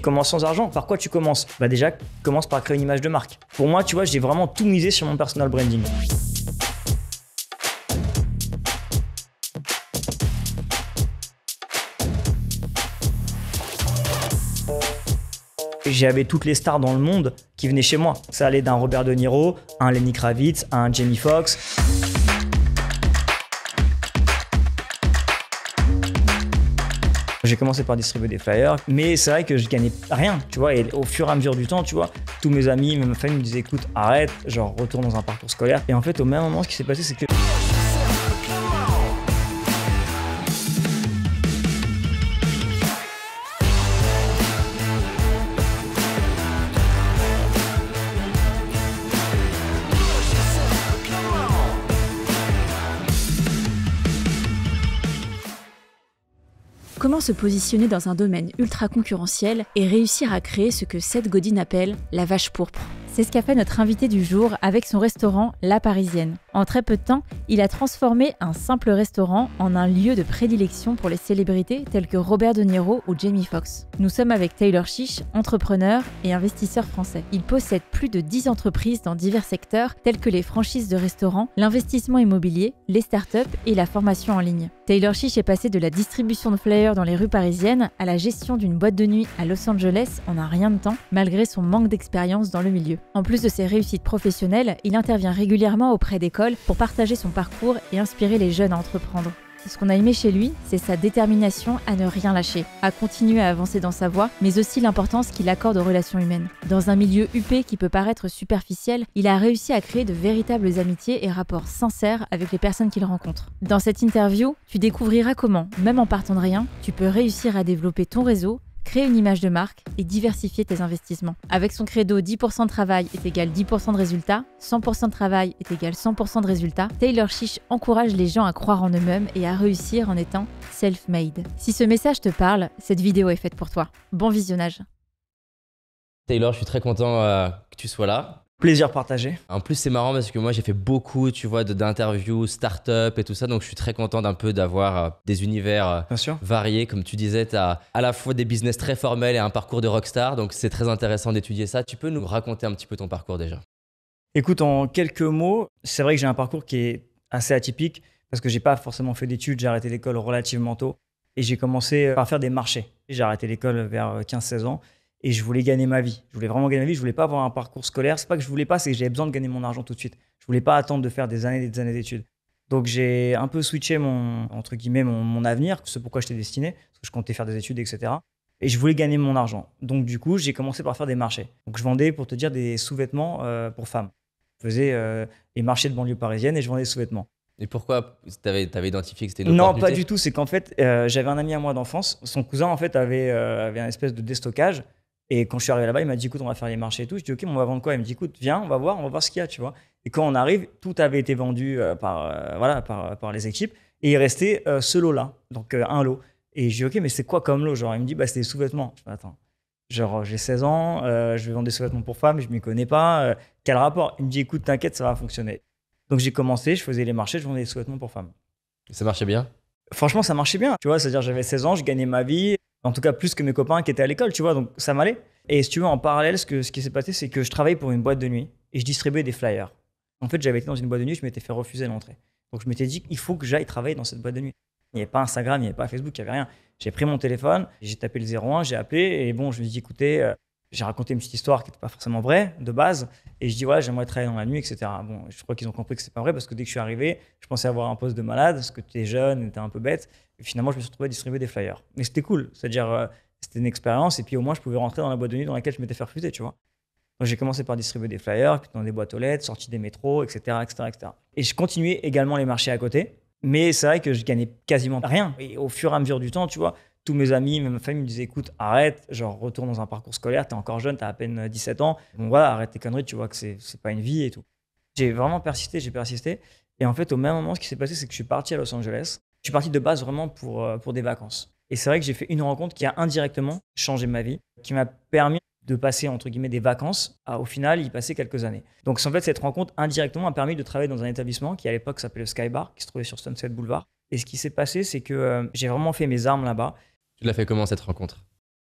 Commence sans argent. Par quoi tu commences Bah déjà, commence par créer une image de marque. Pour moi, tu vois, j'ai vraiment tout misé sur mon personal branding. j'avais toutes les stars dans le monde qui venaient chez moi. Ça allait d'un Robert De Niro, un Lenny Kravitz, un Jamie Foxx. J'ai commencé par distribuer des flyers, mais c'est vrai que je gagnais rien, tu vois. Et au fur et à mesure du temps, tu vois, tous mes amis, même ma famille me disaient écoute, arrête, genre retourne dans un parcours scolaire. Et en fait, au même moment, ce qui s'est passé, c'est que se positionner dans un domaine ultra concurrentiel et réussir à créer ce que Seth Godin appelle la vache pourpre. C'est ce qu'a fait notre invité du jour avec son restaurant La Parisienne. En très peu de temps, il a transformé un simple restaurant en un lieu de prédilection pour les célébrités telles que Robert De Niro ou Jamie Foxx. Nous sommes avec Taylor Chiche, entrepreneur et investisseur français. Il possède plus de 10 entreprises dans divers secteurs tels que les franchises de restaurants, l'investissement immobilier, les startups et la formation en ligne. Taylor Chiche est passé de la distribution de flyers dans les rues parisiennes à la gestion d'une boîte de nuit à Los Angeles en un rien de temps, malgré son manque d'expérience dans le milieu. En plus de ses réussites professionnelles, il intervient régulièrement auprès d'écoles pour partager son parcours et inspirer les jeunes à entreprendre. Ce qu'on a aimé chez lui, c'est sa détermination à ne rien lâcher, à continuer à avancer dans sa voie, mais aussi l'importance qu'il accorde aux relations humaines. Dans un milieu huppé qui peut paraître superficiel, il a réussi à créer de véritables amitiés et rapports sincères avec les personnes qu'il rencontre. Dans cette interview, tu découvriras comment, même en partant de rien, tu peux réussir à développer ton réseau Créer une image de marque et diversifier tes investissements. Avec son credo 10% de travail est égal 10% de résultats, 100% de travail est égal 100% de résultats, Taylor Shish encourage les gens à croire en eux-mêmes et à réussir en étant self-made. Si ce message te parle, cette vidéo est faite pour toi. Bon visionnage. Taylor, je suis très content euh, que tu sois là. Plaisir partagé. En plus, c'est marrant parce que moi, j'ai fait beaucoup, tu vois, d'interviews, start-up et tout ça. Donc, je suis très content d'un peu d'avoir euh, des univers euh, variés. Comme tu disais, tu as à la fois des business très formels et un parcours de rockstar. Donc, c'est très intéressant d'étudier ça. Tu peux nous raconter un petit peu ton parcours déjà Écoute, en quelques mots, c'est vrai que j'ai un parcours qui est assez atypique parce que j'ai pas forcément fait d'études. J'ai arrêté l'école relativement tôt et j'ai commencé euh, par faire des marchés. J'ai arrêté l'école vers 15-16 ans et je voulais gagner ma vie. Je voulais vraiment gagner ma vie, je voulais pas avoir un parcours scolaire. C'est pas que je voulais pas, c'est que j'avais besoin de gagner mon argent tout de suite. Je voulais pas attendre de faire des années et des années d'études. Donc j'ai un peu switché mon entre guillemets mon, avenir, ce pourquoi j'étais destiné, parce que je comptais faire des études, etc. Et je voulais gagner mon argent. Donc du coup, j'ai commencé par faire des marchés. Donc je vendais, pour te dire, des sous-vêtements euh, pour femmes. Je faisais euh, les marchés de banlieue parisienne et je vendais des sous-vêtements. Et pourquoi tu avais, avais, identifié que c'était une Non, pas du tout. C'est qu'en fait, euh, j'avais un ami à moi d'enfance. Son cousin, en fait, avait, euh, avait un espèce de déstockage. Et quand je suis arrivé là-bas, il m'a dit, écoute, on va faire les marchés et tout. Je dis, ok, on va vendre quoi Il me dit, écoute, viens, on va voir, on va voir ce qu'il y a, tu vois. Et quand on arrive, tout avait été vendu euh, par, euh, voilà, par, euh, par, les équipes. Et il restait ce lot-là, donc un lot. Et je dis, ok, mais c'est quoi comme lot Genre, il me dit, bah, c'est des sous-vêtements. attends, genre, j'ai 16 ans, je vais vendre des sous-vêtements pour femmes, je ne m'y connais pas. quel rapport Il me dit, écoute, t'inquiète, ça va fonctionner. Donc j'ai commencé, je faisais les marchés, je vendais des sous-vêtements pour femmes. Ça marchait bien Franchement, ça marchait bien. Tu vois, c'est-à-dire, j'avais 16 ans, je gagnais ma vie en tout cas plus que mes copains qui étaient à l'école, tu vois, donc ça m'allait. Et si tu veux, en parallèle, ce, que, ce qui s'est passé, c'est que je travaillais pour une boîte de nuit et je distribuais des flyers. En fait, j'avais été dans une boîte de nuit, je m'étais fait refuser l'entrée. Donc je m'étais dit, il faut que j'aille travailler dans cette boîte de nuit. Il n'y avait pas Instagram, il n'y avait pas Facebook, il n'y avait rien. J'ai pris mon téléphone, j'ai tapé le 01, j'ai appelé et bon, je me suis dit, écoutez, euh, j'ai raconté une petite histoire qui n'était pas forcément vraie de base et je dis, ouais, j'aimerais travailler dans la nuit, etc. Bon, je crois qu'ils ont compris que c'est pas vrai parce que dès que je suis arrivé, je pensais avoir un poste de malade parce que tu es jeune, tu un peu bête finalement, je me suis retrouvé à distribuer des flyers. Mais c'était cool. C'est-à-dire, euh, c'était une expérience. Et puis au moins, je pouvais rentrer dans la boîte de nuit dans laquelle je m'étais fait refuser, tu vois. Donc j'ai commencé par distribuer des flyers, puis dans des boîtes aux lettres, sorties des métros, etc., etc., Et je continuais également les marchés à côté. Mais c'est vrai que je gagnais quasiment rien. Et au fur et à mesure du temps, tu vois, tous mes amis, même ma famille me disaient écoute, arrête, genre retourne dans un parcours scolaire, tu es encore jeune, tu as à peine 17 euh, ans. Bon voilà, arrête tes conneries, tu vois que c'est pas une vie et tout. J'ai vraiment persisté, j'ai persisté. Et en fait, au même moment, ce qui s'est passé, c'est que je suis parti à Los Angeles je suis parti de base vraiment pour, euh, pour des vacances. Et c'est vrai que j'ai fait une rencontre qui a indirectement changé ma vie, qui m'a permis de passer entre guillemets des vacances à ah, au final y passer quelques années. Donc en fait cette rencontre indirectement a permis de travailler dans un établissement qui à l'époque s'appelait le Skybar, qui se trouvait sur Sunset Boulevard. Et ce qui s'est passé c'est que euh, j'ai vraiment fait mes armes là-bas. Tu l'as fait comment cette rencontre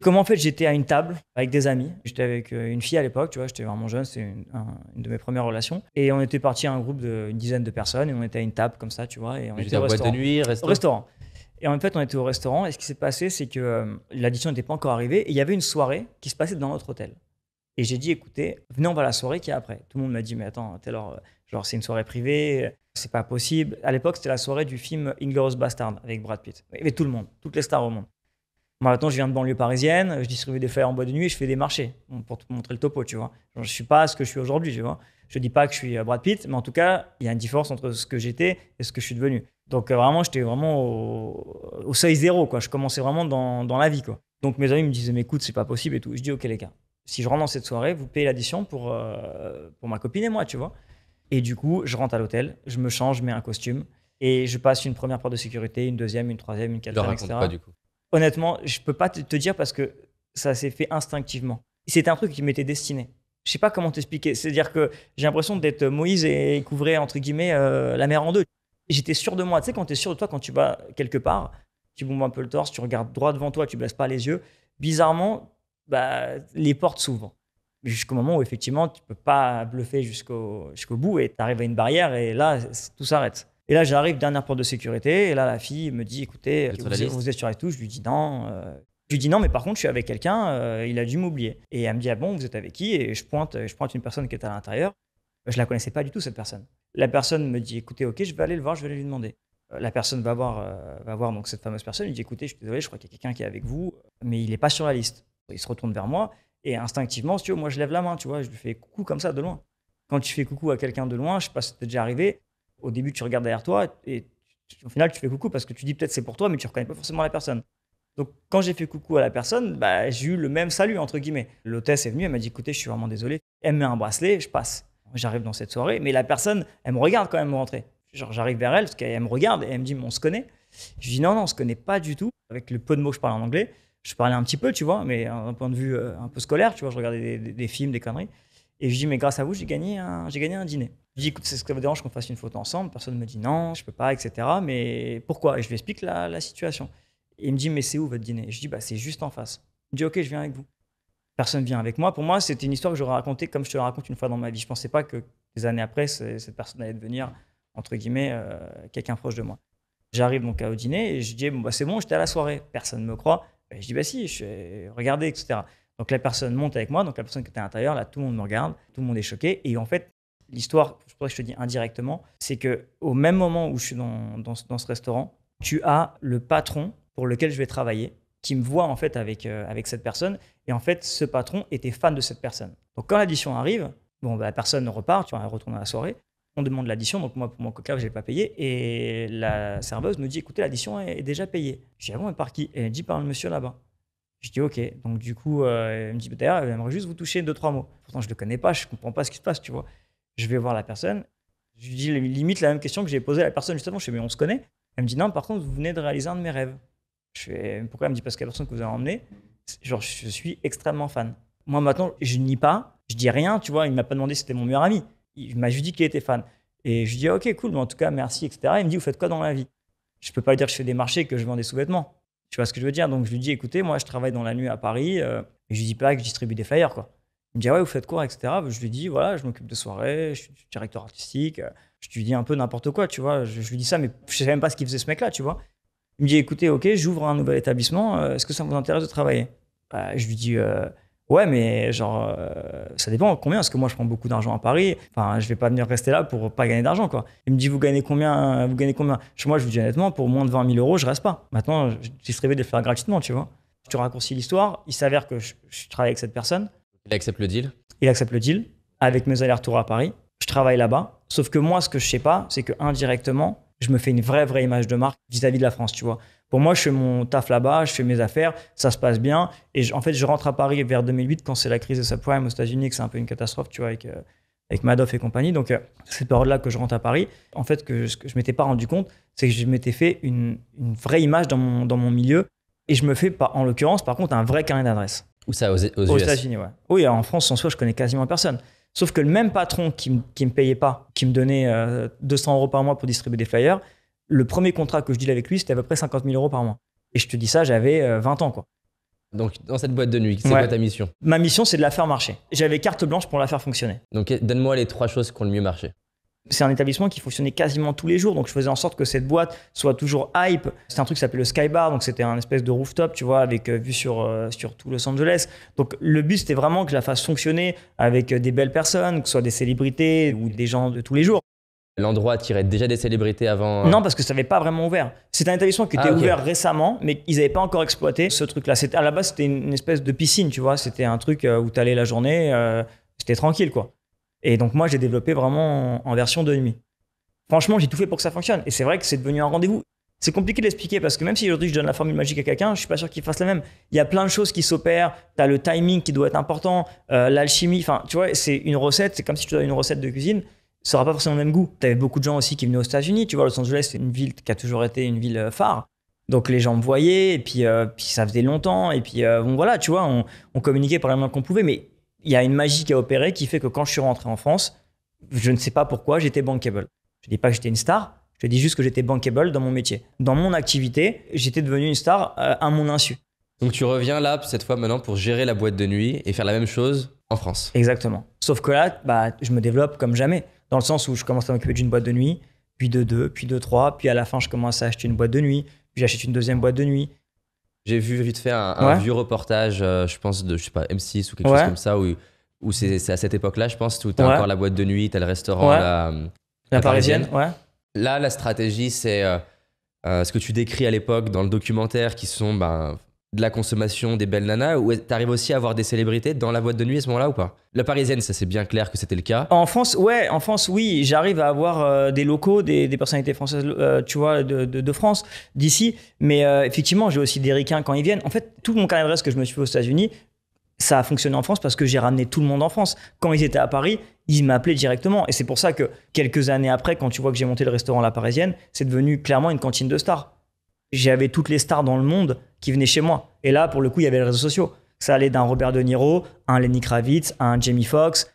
Comment en fait j'étais à une table avec des amis. J'étais avec euh, une fille à l'époque, tu vois, j'étais vraiment jeune, c'est une, de mes premières relations. Et on était parti à un groupe d'une dizaine de personnes et on était à une table comme ça, tu vois. Et on était au restaurant. De nuit, Au restaurant. Et en fait, on était au restaurant et ce qui s'est passé, c'est que euh, l'addition n'était pas encore arrivée et il y avait une soirée qui se passait dans notre hôtel. Et j'ai dit, écoutez, venez, on va à la soirée qui est après. Tout le monde m'a dit, mais attends, alors, euh, genre, c'est une soirée privée, c'est pas possible. À l'époque, c'était la soirée du film Inglorious Bastard avec Brad Pitt. Il y avait tout le monde, toutes les stars au monde. Maintenant, je viens de banlieue parisienne, je distribue des flyers en bois de nuit je fais des marchés pour te montrer le topo, tu vois. Je ne suis pas ce que je suis aujourd'hui, tu vois. Je ne dis pas que je suis euh, Brad Pitt, mais en tout cas, il y a une différence entre ce que j'étais et ce que je suis devenu. Donc euh, vraiment, j'étais vraiment au, seuil zéro, quoi. Je commençais vraiment dans, la vie, quoi. Donc mes amis me disaient, mais écoute, c'est pas possible et tout. Je dis, ok les gars, si je rentre dans cette soirée, vous payez l'addition pour, euh, pour ma copine et moi, tu vois. Et du coup, je rentre à l'hôtel, je me change, je mets un costume et je passe une première porte de sécurité, une deuxième, une troisième, une quatrième, etc. Pas, du coup. Honnêtement, je peux pas te, dire parce que ça s'est fait instinctivement. C'était un truc qui m'était destiné. Je sais pas comment t'expliquer. C'est-à-dire que j'ai l'impression d'être Moïse et couvrir entre guillemets euh, la mer en deux. J'étais sûr de moi. Tu sais, quand tu es sûr de toi, quand tu vas quelque part, tu bombes un peu le torse, tu regardes droit devant toi, tu ne baisses pas les yeux. Bizarrement, bah, les portes s'ouvrent. Jusqu'au moment où effectivement, tu peux pas bluffer jusqu'au jusqu'au bout et tu arrives à une barrière et là, tout s'arrête. Et là, j'arrive, d'un apport de sécurité. Et là, la fille me dit écoutez, euh, vous, êtes sur la touche Je lui dis non. Euh, je dis non, mais par contre, je suis avec quelqu'un, euh, il a dû m'oublier. Et elle me dit ah bon, vous êtes avec qui Et je pointe, je pointe une personne qui est à l'intérieur. Je la connaissais pas du tout, cette personne. La personne me dit écoutez, ok, je vais aller le voir, je vais aller lui demander. La personne va voir, va voir donc cette fameuse personne, il dit écoutez, je suis désolé, je crois qu'il y a quelqu'un qui est avec vous, mais il n'est pas sur la liste. Il se retourne vers moi et instinctivement, si tu veux, moi je lève la main, tu vois, je lui fais coucou comme ça de loin. Quand tu fais coucou à quelqu'un de loin, je sais pas si déjà arrivé, au début, tu regardes derrière toi et au final, tu fais coucou parce que tu dis peut-être c'est pour toi, mais tu reconnais pas forcément la personne. Donc, quand j'ai fait coucou à la personne, bah, j'ai eu le même salut, entre guillemets. L'hôtesse est venue, elle m'a dit écoutez, je suis vraiment désolé. Elle me met un bracelet, je passe. J'arrive dans cette soirée, mais la personne, elle me regarde quand même rentrer. Genre, j'arrive vers elle parce qu'elle me regarde et elle me dit mais on se connaît. Je dis non, non, on se connaît pas du tout. Avec le peu de mots que je parle en anglais, je parlais un petit peu, tu vois, mais euh, d'un point de vue euh, un peu scolaire, tu vois, je regardais des films, des conneries. Et je dis, mais grâce à vous, j'ai gagné un, j'ai gagné un dîner. Je dis, écoute, c'est ce que ça vous dérange qu'on fasse une photo ensemble. Personne ne me dit non, je peux pas, etc. Mais pourquoi Et je lui explique la, situation. il me dit, mais c'est où votre dîner Je dis, bah, c'est juste en face. Il me dit, ok, je viens avec vous. Personne vient avec moi. Pour moi, c'était une histoire que j'aurais racontée comme je te la raconte une fois dans ma vie. Je ne pensais pas que des années après, cette personne allait devenir, entre guillemets, euh, quelqu'un proche de moi. J'arrive donc au dîner et je dis, bon, bah, c'est bon, j'étais à la soirée. Personne ne me croit. je dis, bah si, je regardez, etc. Donc la personne monte avec moi, donc la personne qui était à l'intérieur, là, tout le monde me regarde, tout le monde est choqué. Et en fait, l'histoire, je pourrais que je te dis indirectement, c'est que au même moment où je suis dans, ce restaurant, tu as le patron pour lequel je vais travailler qui me voit en fait avec, euh, avec cette personne. Et en fait, ce patron était fan de cette personne. Donc quand l'addition arrive, bon, bah, la personne repart, tu vois, elle retourne à la soirée. On demande l'addition, donc moi pour mon coca, je n'ai pas payé. Et la serveuse nous dit écoutez, l'addition est déjà payée. Je dis ah bon, par qui elle dit par le monsieur là-bas. Je dis OK. Donc, du coup, euh, elle me dit bah, D'ailleurs, j'aimerais juste vous toucher deux, trois mots. Pourtant, je ne le connais pas, je ne comprends pas ce qui se passe, tu vois. Je vais voir la personne. Je lui dis limite la même question que j'ai posée à la personne justement. Je dis « Mais on se connaît Elle me dit Non, par contre, vous venez de réaliser un de mes rêves. Je fais Pourquoi Elle me dit Parce que la personne que vous avez emmenée, genre, je suis extrêmement fan. Moi, maintenant, je nie pas, je dis rien, tu vois. Il ne m'a pas demandé si c'était mon meilleur ami. Il m'a juste dit qu'il était fan. Et je lui dis, OK, cool, mais en tout cas, merci, etc. Il me dit, vous faites quoi dans la vie Je peux pas lui dire que je fais des marchés, que je vends des sous-vêtements. Tu vois ce que je veux dire Donc je lui dis, écoutez, moi je travaille dans la nuit à Paris, euh, et je lui dis pas que je distribue des flyers, quoi. Il me dit, ah ouais, vous faites quoi, etc. Je lui dis, voilà, je m'occupe de soirées, je suis directeur artistique, euh, je lui dis un peu n'importe quoi, tu vois. Je, lui dis ça, mais je sais même pas ce qu'il faisait ce mec-là, tu vois. Il me dit, écoutez, ok, j'ouvre un nouvel établissement, euh, est-ce que ça vous intéresse de travailler bah, Je lui dis, Ouais, mais genre, euh, ça dépend combien, parce que moi je prends beaucoup d'argent à Paris. Enfin, je vais pas venir rester là pour pas gagner d'argent, quoi. Il me dit, vous gagnez combien Vous gagnez combien moi, je vous dis honnêtement, pour moins de 20 000 euros, je reste pas. Maintenant, j'ai rêvé de le faire gratuitement, tu vois. Je te raccourcis l'histoire. Il s'avère que je, je, travaille avec cette personne. Il accepte le deal Il accepte le deal avec mes allers-retours à Paris. Je travaille là-bas. Sauf que moi, ce que je sais pas, c'est que indirectement, je me fais une vraie, vraie image de marque vis-à-vis de la France, tu vois. Pour moi, je fais mon taf là-bas, je fais mes affaires, ça se passe bien. Et en fait, je rentre à Paris vers 2008 quand c'est la crise des subprimes aux États-Unis, que c'est un peu une catastrophe, tu vois, avec, euh, avec Madoff et compagnie. Donc, c'est euh, cette période-là que je rentre à Paris, en fait, que je, ne m'étais pas rendu compte, c'est que je m'étais fait une, vraie image dans mon, dans mon milieu. Et je me fais, pas, en l'occurrence, par contre, un vrai carnet d'adresse. Où ça, aux, États-Unis, Oui, en France, en soi, je connais quasiment personne. Sauf que le même patron qui, ne me payait pas, qui me donnait 200 euh, euros par mois pour distribuer des flyers, le premier contrat que je deal avec lui, c'était à peu près 50 000 euros par mois. Et je te dis ça, j'avais 20 euh, ans, quoi. Donc, dans cette boîte de nuit, c'est quoi ta mission Ma mission, c'est de la faire marcher. J'avais carte blanche pour la faire fonctionner. Donc, donne-moi les trois choses qui ont le mieux marché. C'est un établissement qui fonctionnait quasiment tous les jours, donc je faisais en sorte que cette boîte soit toujours hype. C'est un truc qui s'appelait le Skybar, donc c'était un espèce de rooftop, tu vois, avec euh, vue euh, sur, tout Los Angeles. Donc le but, c'était vraiment que je la fasse fonctionner avec euh, des belles personnes, que ce soit des célébrités ou des gens de tous les jours. L'endroit tirait déjà des célébrités avant Non, parce que ça n'avait pas vraiment ouvert. C'est un établissement qui était ah, ouvert récemment, mais ils n'avaient pas encore exploité ce truc-là. À la base, c'était une, espèce de piscine, tu vois. C'était un truc où tu allais la journée, c'était tranquille, quoi. Et donc moi, j'ai développé vraiment en, version 2,5. Franchement, j'ai tout fait pour que ça fonctionne. Et c'est vrai que c'est devenu un rendez-vous. C'est compliqué d'expliquer parce que même si aujourd'hui je donne la formule magique à quelqu'un, je suis pas sûr qu'il fasse la même. Il y a plein de choses qui s'opèrent. Tu as le timing qui doit être important, euh, l'alchimie. Enfin, tu vois, c'est une recette. C'est comme si tu donnes une recette de cuisine. Ça n'aura pas forcément le même goût. Tu avais beaucoup de gens aussi qui venaient aux États-Unis. Tu vois, Los Angeles, c'est une ville qui a toujours été une ville euh, phare. Donc les gens me voyaient, et puis, euh, ça faisait longtemps, et puis bon voilà, tu vois, on, on communiquait par les moyens qu'on pouvait, mais il y a une magie qui a opéré qui fait que quand je suis rentré en France, je ne sais pas pourquoi, j'étais bankable. Je ne dis pas que j'étais une star, je dis juste que j'étais bankable dans mon métier. Dans mon activité, j'étais devenu une star euh, à mon insu. Donc tu reviens là, cette fois maintenant, pour gérer la boîte de nuit et faire la même chose en France. Exactement. Sauf que là, bah, je me développe comme jamais, dans le sens où je commence à m'occuper d'une boîte de nuit, puis de deux, puis de trois, puis à la fin, je commence à acheter une boîte de nuit, puis j'achète une deuxième boîte de nuit, j'ai vu vite fait un, vieux reportage, euh, je pense, de je sais pas, M6 ou quelque chose comme ça, où, où c'est à cette époque-là, je pense, où t'as encore la boîte de nuit, t'as le restaurant, la, parisienne. ouais Là, la stratégie, c'est euh, euh, ce que tu décris à l'époque dans le documentaire, qui sont ben, de la consommation des belles nanas ou t'arrives aussi à avoir des célébrités dans la boîte de nuit à ce moment-là ou pas La parisienne, ça c'est bien clair que c'était le cas. En France, ouais, en France, oui, j'arrive à avoir euh, des locaux, des, personnalités françaises, euh, tu vois, de, France, d'ici. Mais euh, effectivement, j'ai aussi des ricains quand ils viennent. En fait, tout mon carnet d'adresse que je me suis fait aux États-Unis, ça a fonctionné en France parce que j'ai ramené tout le monde en France. Quand ils étaient à Paris, ils m'appelaient directement. Et c'est pour ça que quelques années après, quand tu vois que j'ai monté le restaurant La Parisienne, c'est devenu clairement une cantine de stars j'avais toutes les stars dans le monde qui venaient chez moi. Et là, pour le coup, il y avait les réseaux sociaux. Ça allait d'un Robert De Niro, un Lenny Kravitz, un Jamie Foxx.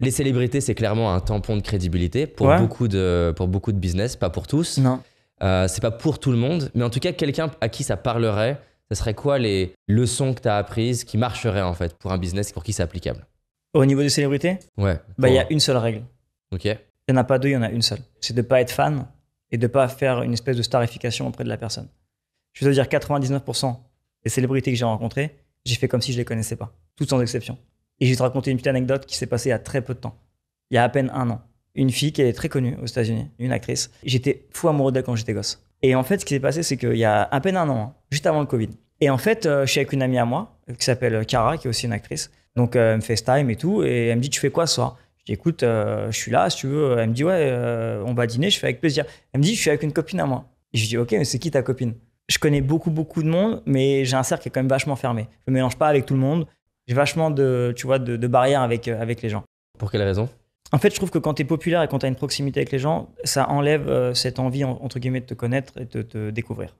Les célébrités, c'est clairement un tampon de crédibilité pour, beaucoup, de, pour beaucoup de business, pas pour tous. Non. Euh, c'est pas pour tout le monde, mais en tout cas, quelqu'un à qui ça parlerait, ça serait quoi les leçons que tu as apprises qui marcheraient en fait pour un business pour qui c'est applicable Au niveau des célébrités Ouais. Bah, il y a une seule règle. Ok. Il n'y en a pas deux, il y en a une seule. C'est de ne pas être fan et de ne pas faire une espèce de starification auprès de la personne. Je veux dire 99% des célébrités que j'ai rencontrées, j'ai fait comme si je les connaissais pas, toutes sans exception. Et je vais te raconter une petite anecdote qui s'est passée il y a très peu de temps, il y a à peine un an. Une fille qui est très connue aux États-Unis, une actrice. J'étais fou amoureux d'elle quand j'étais gosse. Et en fait, ce qui s'est passé, c'est qu'il y a à peine un an, hein, juste avant le Covid. Et en fait, euh, je suis avec une amie à moi, euh, qui s'appelle Cara, qui est aussi une actrice. Donc, euh, elle me FaceTime et tout, et elle me dit Tu fais quoi ce soir « Écoute, euh, je suis là, si tu veux. Elle me dit, ouais, euh, on va dîner, je fais avec plaisir. Elle me dit, je suis avec une copine à moi. Et je dis, ok, mais c'est qui ta copine Je connais beaucoup, beaucoup de monde, mais j'ai un cercle qui est quand même vachement fermé. Je ne mélange pas avec tout le monde. J'ai vachement de, tu vois, de, barrières avec, euh, avec les gens. Pour quelle raison En fait, je trouve que quand tu es populaire et quand tu as une proximité avec les gens, ça enlève cette envie, entre guillemets, de te connaître et de te découvrir.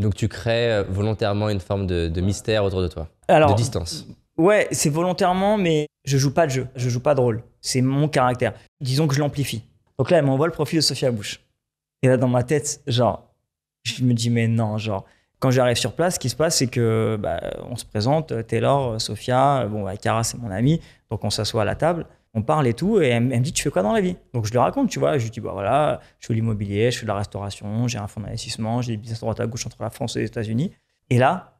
Donc tu crées volontairement une forme de, mystère autour de toi, de distance. Ouais, c'est volontairement, mais je joue pas de jeu, je joue pas de rôle. C'est mon caractère. Disons que je l'amplifie. Donc là, elle m'envoie le profil de Sophia Bush. Et là, dans ma tête, genre, je me dis, mais non, genre, quand j'arrive sur place, ce qui se passe, c'est que bah, on se présente, Taylor, Sophia, bon, bah, Cara, c'est mon ami. donc on s'assoit à la table, on parle et tout, et elle, me dit, tu fais quoi dans la vie Donc je lui raconte, tu vois, je lui dis, bah voilà, je fais l'immobilier, je fais de la restauration, j'ai un fonds d'investissement, j'ai des business droite à gauche entre la France et les États-Unis. Et là,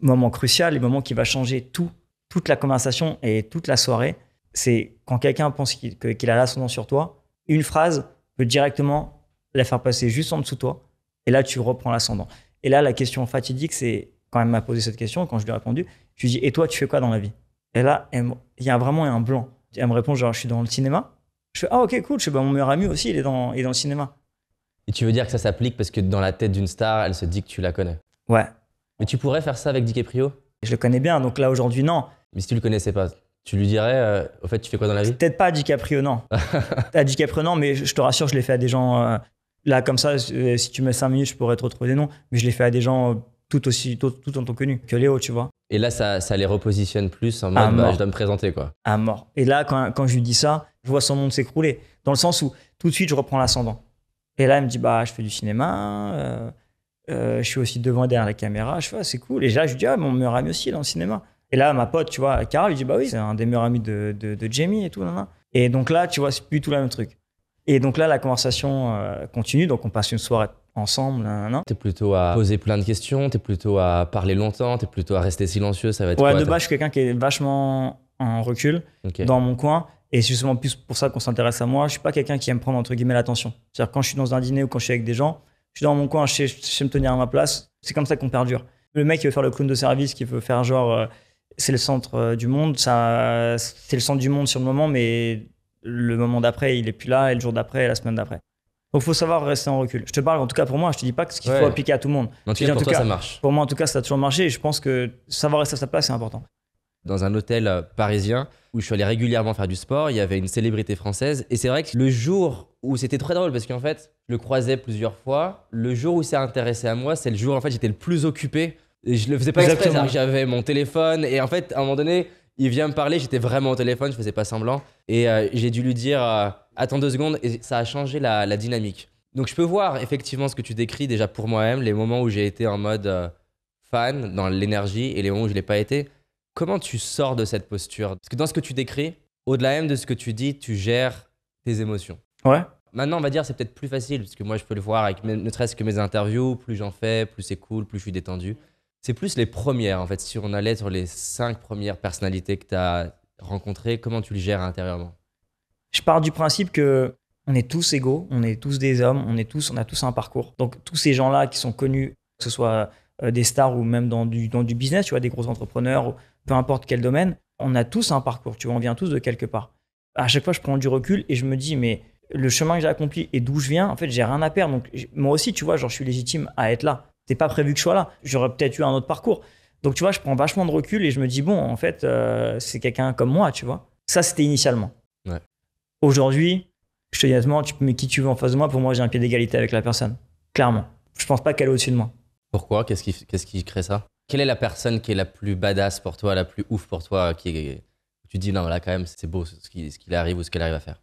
moment crucial, le moment qui va changer tout, toute la conversation et toute la soirée, c'est quand quelqu'un pense qu'il a l'ascendant sur toi, une phrase peut directement la faire passer juste en dessous de toi. Et là, tu reprends l'ascendant. Et là, la question fatidique, c'est quand elle m'a posé cette question, quand je lui ai répondu, je lui dis Et toi, tu fais quoi dans la vie Et là, il y a vraiment un blanc. Elle me répond je suis dans le cinéma. Je fais Ah, ok, cool. Je fais bah, Mon meilleur ami aussi, il est, dans, dans le cinéma. Et tu veux dire que ça s'applique parce que dans la tête d'une star, elle se dit que tu la connais Ouais. Mais tu pourrais faire ça avec DiCaprio Je le connais bien, donc là, aujourd'hui, non. Mais si tu le connaissais pas tu lui dirais, en euh, au fait, tu fais quoi dans la vie Peut-être pas à DiCaprio, non. à DiCaprio, non, mais je te rassure, je l'ai fait à des gens. Euh, là, comme ça, euh, si tu mets 5 minutes, je pourrais te retrouver des noms, mais je l'ai fait à des gens tout aussi, tout, en connus que Léo, tu vois. Et là, ça, les repositionne plus en mode, bah, je dois me présenter, quoi. À mort. Et là, quand, je lui dis ça, je vois son monde s'écrouler. Dans le sens où, tout de suite, je reprends l'ascendant. Et là, il me dit, bah, je fais du cinéma, je suis aussi devant et derrière la caméra, je fais, ah, c'est cool. Et là, je lui dis, ah, on me aussi dans le cinéma. Et là, ma pote, tu vois, Cara, il dit, bah oui, c'est un des meilleurs amis de, de, Jamie et tout. Et donc là, tu vois, c'est plus tout le même truc. Et donc là, la conversation euh, continue. Donc on passe une soirée ensemble. tu t'es plutôt à poser plein de questions, t'es plutôt à parler longtemps, t'es plutôt à rester silencieux, ça va être Ouais, de base, je suis quelqu'un qui est vachement en recul dans mon coin. Et c'est justement plus pour ça qu'on s'intéresse à moi. Je suis pas quelqu'un qui aime prendre entre guillemets l'attention. C'est-à-dire quand je suis dans un dîner ou quand je suis avec des gens, je suis dans mon coin, je sais, me tenir à ma place. C'est comme ça qu'on perdure. Le mec qui veut faire le clown de service, qui veut faire genre, euh, c'est le centre euh, du monde. c'est le centre du monde sur le moment, mais le moment d'après, il est plus là, et le jour d'après, et la semaine d'après. Donc, faut savoir rester en recul. Je te parle, en tout cas pour moi, je te dis pas ce qu'il faut appliquer à tout le monde. En tout cas, cas, ça marche. Pour moi, en tout cas, ça a toujours marché. je pense que savoir rester à sa place, c'est important. Dans un hôtel euh, parisien où je suis allé régulièrement faire du sport, il y avait une célébrité française. Et c'est vrai que le jour où c'était très drôle, parce qu'en fait, je le croisais plusieurs fois. Le jour où s'est intéressé à moi, c'est le jour où en fait j'étais le plus occupé et je le faisais pas, exprès, J'avais mon téléphone et en fait, à un moment donné, il vient me parler, j'étais vraiment au téléphone, je faisais pas semblant. Et euh, j'ai dû lui dire euh, Attends deux secondes, et ça a changé la, dynamique. Donc je peux voir effectivement ce que tu décris déjà pour moi-même, les moments où j'ai été en mode euh, fan, dans l'énergie, et les moments où je l'ai pas été. Comment tu sors de cette posture Parce que dans ce que tu décris, au-delà même de ce que tu dis, tu gères tes émotions. Ouais. Maintenant, on va dire c'est peut-être plus facile, parce que moi je peux le voir avec ne serait-ce que mes interviews, plus j'en fais, plus c'est cool, plus je suis détendu c'est plus les premières, en fait. Si on allait sur les cinq premières personnalités que tu as rencontrées, comment tu les gères intérieurement Je pars du principe que on est tous égaux, on est tous des hommes, on est tous, on a tous un parcours. Donc tous ces gens-là qui sont connus, que ce soit euh, des stars ou même dans du, dans du business, tu vois, des gros entrepreneurs, peu importe quel domaine, on a tous un parcours, tu vois, on vient tous de quelque part. À chaque fois, je prends du recul et je me dis, mais le chemin que j'ai accompli et d'où je viens, en fait, j'ai rien à perdre. Donc, moi aussi, tu vois, genre, je suis légitime à être là. T'es pas prévu que je sois là. J'aurais peut-être eu un autre parcours. Donc, tu vois, je prends vachement de recul et je me dis, bon, en fait, euh, c'est quelqu'un comme moi, tu vois. Ça, c'était initialement. Aujourd'hui, je te dis honnêtement, tu mets qui tu veux en face de moi, pour moi, j'ai un pied d'égalité avec la personne. Clairement. Je pense pas qu'elle est au-dessus de moi. Pourquoi Qu'est-ce qui, crée ça Quelle est la personne qui est la plus badass pour toi, la plus ouf pour toi, qui est, tu dis, non, là, quand même, c'est beau ce qu'il ce arrive ou ce qu'elle arrive à faire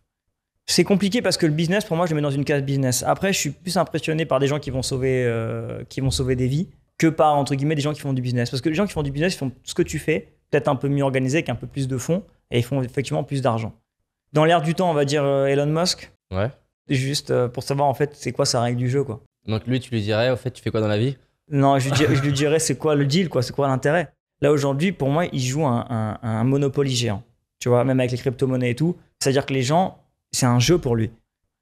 c'est compliqué parce que le business, pour moi, je le mets dans une case business. Après, je suis plus impressionné par des gens qui vont sauver, euh, qui vont sauver des vies que par, entre guillemets, des gens qui font du business. Parce que les gens qui font du business, ils font ce que tu fais, peut-être un peu mieux organisé, avec un peu plus de fonds, et ils font effectivement plus d'argent. Dans l'ère du temps, on va dire euh, Elon Musk. Ouais. Juste euh, pour savoir, en fait, c'est quoi sa règle du jeu, quoi. Donc lui, tu lui dirais, en fait, tu fais quoi dans la vie Non, je lui, dirais, c'est quoi le deal, quoi, c'est quoi l'intérêt. Là, aujourd'hui, pour moi, il joue un, un, monopoly géant. Tu vois, même avec les crypto-monnaies et tout. C'est-à-dire que les gens, c'est un jeu pour lui.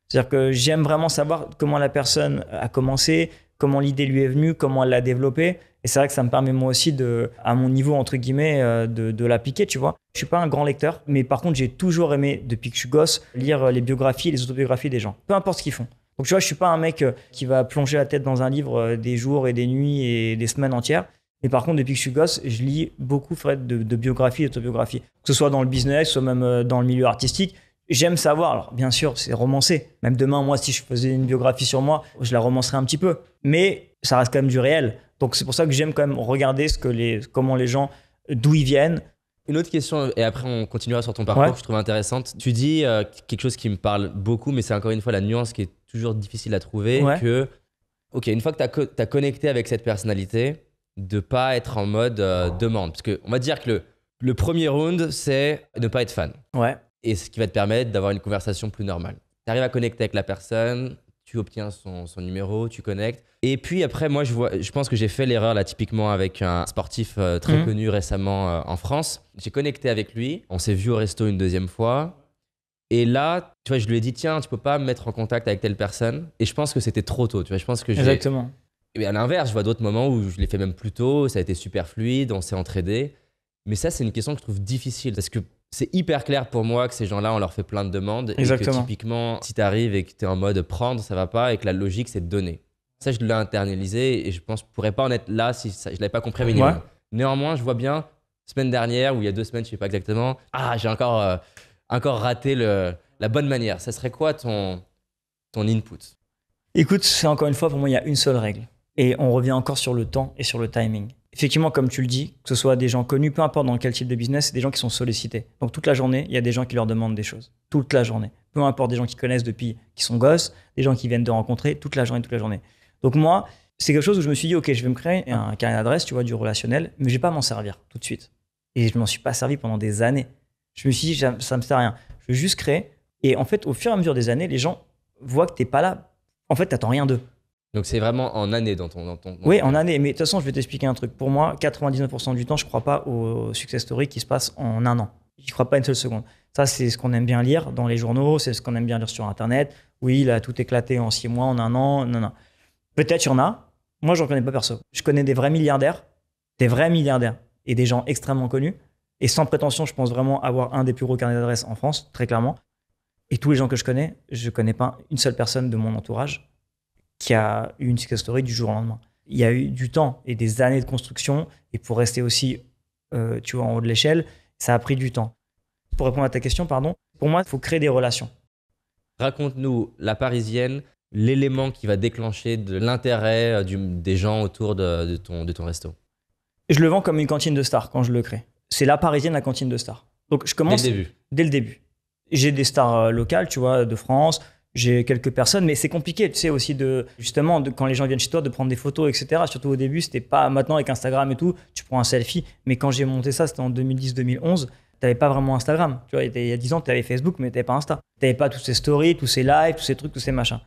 C'est-à-dire que j'aime vraiment savoir comment la personne a commencé, comment l'idée lui est venue, comment elle l'a développée. Et c'est vrai que ça me permet moi aussi de, à mon niveau entre guillemets, euh, de, l'appliquer, tu vois. Je suis pas un grand lecteur, mais par contre j'ai toujours aimé depuis que je suis gosse lire euh, les biographies, les autobiographies des gens, peu importe ce qu'ils font. Donc tu vois, je suis pas un mec euh, qui va plonger la tête dans un livre des jours et des nuits et des semaines entières. Mais par contre, depuis que je suis gosse, je lis beaucoup de, de biographies et d'autobiographies, que ce soit dans le business, soit même dans le milieu artistique. J'aime savoir, alors bien sûr, c'est romancé. Même demain, moi, si je faisais une biographie sur moi, je la romancerais un petit peu. Mais ça reste quand même du réel. Donc c'est pour ça que j'aime quand même regarder ce que les, comment les gens, d'où ils viennent. Une autre question, et après on continuera sur ton parcours que je trouve intéressante. Tu dis euh, quelque chose qui me parle beaucoup, mais c'est encore une fois la nuance qui est toujours difficile à trouver, que, ok, une fois que tu as, as, connecté avec cette personnalité, de pas être en mode euh, demande. Parce que on va dire que le, le premier round, c'est ne pas être fan. Ouais et ce qui va te permettre d'avoir une conversation plus normale. Tu arrives à connecter avec la personne, tu obtiens son, son, numéro, tu connectes. Et puis après, moi, je, vois, je pense que j'ai fait l'erreur là typiquement avec un sportif euh, très mhm. connu récemment euh, en France. J'ai connecté avec lui, on s'est vu au resto une deuxième fois. Et là, tu vois, je lui ai dit, tiens, tu peux pas me mettre en contact avec telle personne. Et je pense que c'était trop tôt, tu vois. Je pense que Exactement. Et eh à l'inverse, je vois d'autres moments où je l'ai fait même plus tôt, ça a été super fluide, on s'est entraidé. Mais ça, c'est une question que je trouve difficile parce que c'est hyper clair pour moi que ces gens-là, on leur fait plein de demandes. Et que typiquement, si tu arrives et que tu es en mode prendre, ça va pas, et que la logique, c'est de donner. Ça, je l'ai internalisé et je pense que je pourrais pas en être là si je l'avais pas compris minimum. Néanmoins, je vois bien, semaine dernière ou il y a deux semaines, je sais pas exactement, ah, j'ai encore, euh, encore raté le, la bonne manière. Ça serait quoi ton, ton input Écoute, c'est encore une fois, pour moi, il y a une seule règle. Et on revient encore sur le temps et sur le timing effectivement, comme tu le dis, que ce soit des gens connus, peu importe dans quel type de business, c'est des gens qui sont sollicités. Donc toute la journée, il y a des gens qui leur demandent des choses. Toute la journée. Peu importe des gens qui connaissent depuis qui sont gosses, des gens qui viennent de rencontrer, toute la journée, toute la journée. Donc moi, c'est quelque chose où je me suis dit, OK, je vais me créer un carnet d'adresse, tu vois, du relationnel, mais je vais pas m'en servir tout de suite. Et je m'en suis pas servi pendant des années. Je me suis dit, ça, ne me sert à rien. Je veux juste créer. Et en fait, au fur et à mesure des années, les gens voient que tu n'es pas là. En fait, t'attends rien d'eux. Donc c'est vraiment en année dans ton... Dans oui, en année. Mais de toute façon, je vais t'expliquer un truc. Pour moi, 99% du temps, je ne crois pas au success story qui se passe en un an. ne crois pas une seule seconde. Ça, c'est ce qu'on aime bien lire dans les journaux, c'est ce qu'on aime bien lire sur Internet. Oui, il a tout éclaté en six mois, en un an. Non, non. Peut-être il y en a. Moi, je ne connais pas perso. Je connais des vrais milliardaires, des vrais milliardaires et des gens extrêmement connus. Et sans prétention, je pense vraiment avoir un des plus gros carnets d'adresses en France, très clairement. Et tous les gens que je connais, je ne connais pas une seule personne de mon entourage qui a eu une success story du jour au lendemain. Il y a eu du temps et des années de construction. Et pour rester aussi, euh, tu vois, en haut de l'échelle, ça a pris du temps. Pour répondre à ta question, pardon, pour moi, il faut créer des relations. Raconte-nous la parisienne, l'élément qui va déclencher de l'intérêt euh, des gens autour de, ton, de ton resto. Je le vends comme une cantine de stars quand je le crée. C'est la parisienne, la cantine de stars. Donc je commence. Dès le début. Dès le début. J'ai des stars euh, locales, tu vois, de France j'ai quelques personnes, mais c'est compliqué, tu sais, aussi de, justement, quand les gens viennent chez toi, de prendre des photos, etc. Surtout au début, c'était pas maintenant avec Instagram et tout, tu prends un selfie. Mais quand j'ai monté ça, c'était en 2010-2011, t'avais pas vraiment Instagram. Tu vois, il y a 10 ans, tu avais Facebook, mais t'avais pas Insta. T'avais pas toutes ces stories, tous ces lives, tous ces trucs, tous ces machins.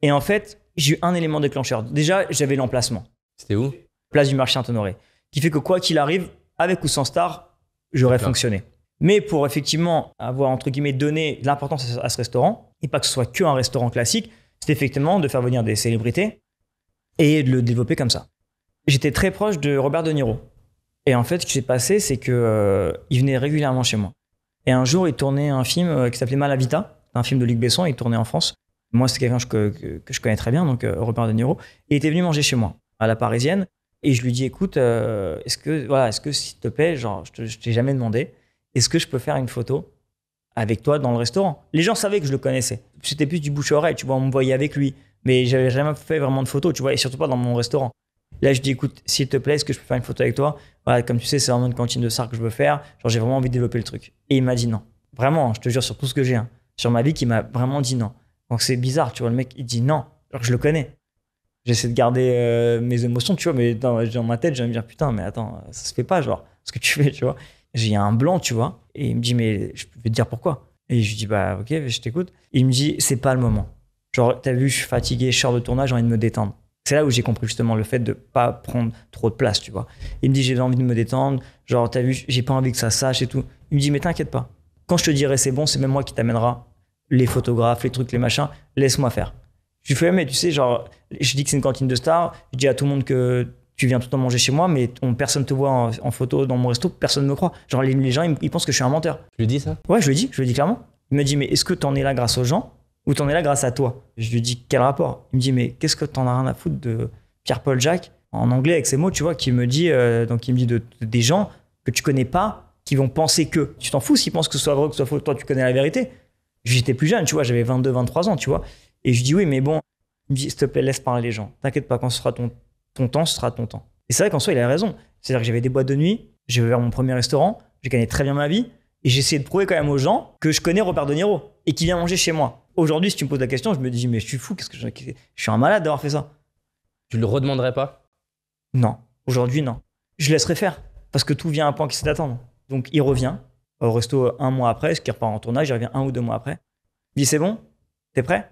Et en fait, j'ai eu un élément déclencheur. Déjà, j'avais l'emplacement. C'était où Place du marché saint Qui fait que quoi qu'il arrive, avec ou sans star, j'aurais fonctionné. Mais pour effectivement avoir, entre guillemets, donné de l'importance à ce restaurant, et pas que ce soit qu'un restaurant classique, c'est effectivement de faire venir des célébrités et de le développer comme ça. J'étais très proche de Robert De Niro. Et en fait, ce qui s'est passé, c'est que euh, il venait régulièrement chez moi. Et un jour, il tournait un film euh, qui s'appelait Malavita, un film de Luc Besson, il tournait en France. Moi, c'est quelqu'un que, je connais très bien, donc euh, Robert De Niro. il était venu manger chez moi, à la Parisienne. Et je lui dis, écoute, est-ce que, voilà, est-ce que, s'il te plaît, genre, je, ne je t'ai jamais demandé, est-ce que je peux faire une photo avec toi dans le restaurant. Les gens savaient que je le connaissais. C'était plus du bouche-oreille, tu vois, on me voyait avec lui. Mais j'avais jamais fait vraiment de photos, tu vois, et surtout pas dans mon restaurant. Là, je dis, écoute, s'il te plaît, est-ce que je peux faire une photo avec toi voilà, Comme tu sais, c'est vraiment une cantine de sarc que je veux faire. Genre, j'ai vraiment envie de développer le truc. Et il m'a dit non. Vraiment, je te jure, sur tout ce que j'ai, hein. sur ma vie, qui m'a vraiment dit non. Donc, c'est bizarre, tu vois, le mec, il dit non. Alors je le connais. J'essaie de garder euh, mes émotions, tu vois, mais dans, ma tête, je me dire, putain, mais attends, ça se fait pas, genre, ce que tu fais, tu vois. J'ai un blanc, tu vois. Et il me dit, mais je vais te dire pourquoi. Et je lui dis, bah ok, je t'écoute. Il me dit, c'est pas le moment. Genre, t'as vu, je suis fatigué, je sors de tournage, j'ai envie de me détendre. C'est là où j'ai compris justement le fait de pas prendre trop de place, tu vois. Il me dit, j'ai envie de me détendre, genre, t'as vu, j'ai pas envie que ça sache et tout. Il me dit, mais t'inquiète pas. Quand je te dirai c'est bon, c'est même moi qui t'amènera les photographes, les trucs, les machins, laisse-moi faire. Je lui fais, mais tu sais, genre, je dis que c'est une cantine de stars, je dis à tout le monde que tu viens tout le temps manger chez moi, mais personne te voit en, photo dans mon resto, personne ne me croit. Genre, les, gens, ils, pensent que je suis un menteur. Je lui dis ça Ouais, je lui dis, je lui dis clairement. Il me dit, mais est-ce que t'en es là grâce aux gens ou t'en es là grâce à toi Je lui dis, quel rapport Il me dit, mais qu'est-ce que t'en as rien à foutre de Pierre-Paul Jacques en anglais avec ces mots, tu vois, qui me dit, euh, donc il me dit de, des gens que tu connais pas, qui vont penser que. Tu t'en fous s'ils pensent que ce soit vrai ou que ce soit faux, toi tu connais la vérité. J'étais plus jeune, tu vois, j'avais 22, 23 ans, tu vois. Et je dis, oui, mais bon, il dit, s'il te plaît, laisse parler les gens. T'inquiète pas, quand ce sera ton ton temps sera ton temps. Et c'est vrai qu'en soi, il a raison. C'est-à-dire que j'avais des boîtes de nuit, j'ai ouvert mon premier restaurant, j'ai gagné très bien ma vie, et j'ai essayé de prouver quand même aux gens que je connais Robert De Niro et qu'il vient manger chez moi. Aujourd'hui, si tu me poses la question, je me dis, mais je suis fou, qu'est-ce que je... je suis un malade d'avoir fait ça. Tu le redemanderais pas Non. Aujourd'hui, non. Je laisserai faire, parce que tout vient à un point qui sait attendre. Donc, il revient au resto un mois après, ce qui repart en tournage, il revient un ou deux mois après. Il dit, c'est bon T'es prêt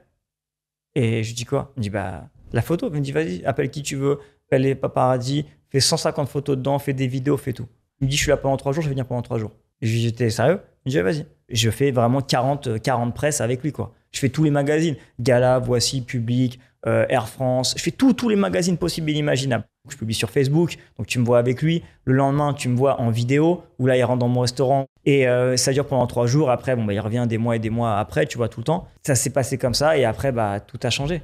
Et je dis quoi Il me bah, la photo. Il me dit, vas-y, appelle qui tu veux, appelle les paparazzi, fais 150 photos dedans, fais des vidéos, fais tout. Il me dit, je suis là pendant trois jours, je vais venir pendant trois jours. J'étais sérieux. Il me dit, vas-y. Je fais vraiment 40, 40 euh, presses avec lui, quoi. Je fais tous les magazines. Gala, Voici, Public, euh, Air France. Je fais tous tous les magazines possibles et inimaginables. Je publie sur Facebook, donc tu me vois avec lui. Le lendemain, tu me vois en vidéo, où là, il rentre dans mon restaurant. Et euh, ça dure pendant trois jours. Après, bon, bah, il revient des mois et des mois après, tu vois, tout le temps. Ça s'est passé comme ça. Et après, bah, tout a changé.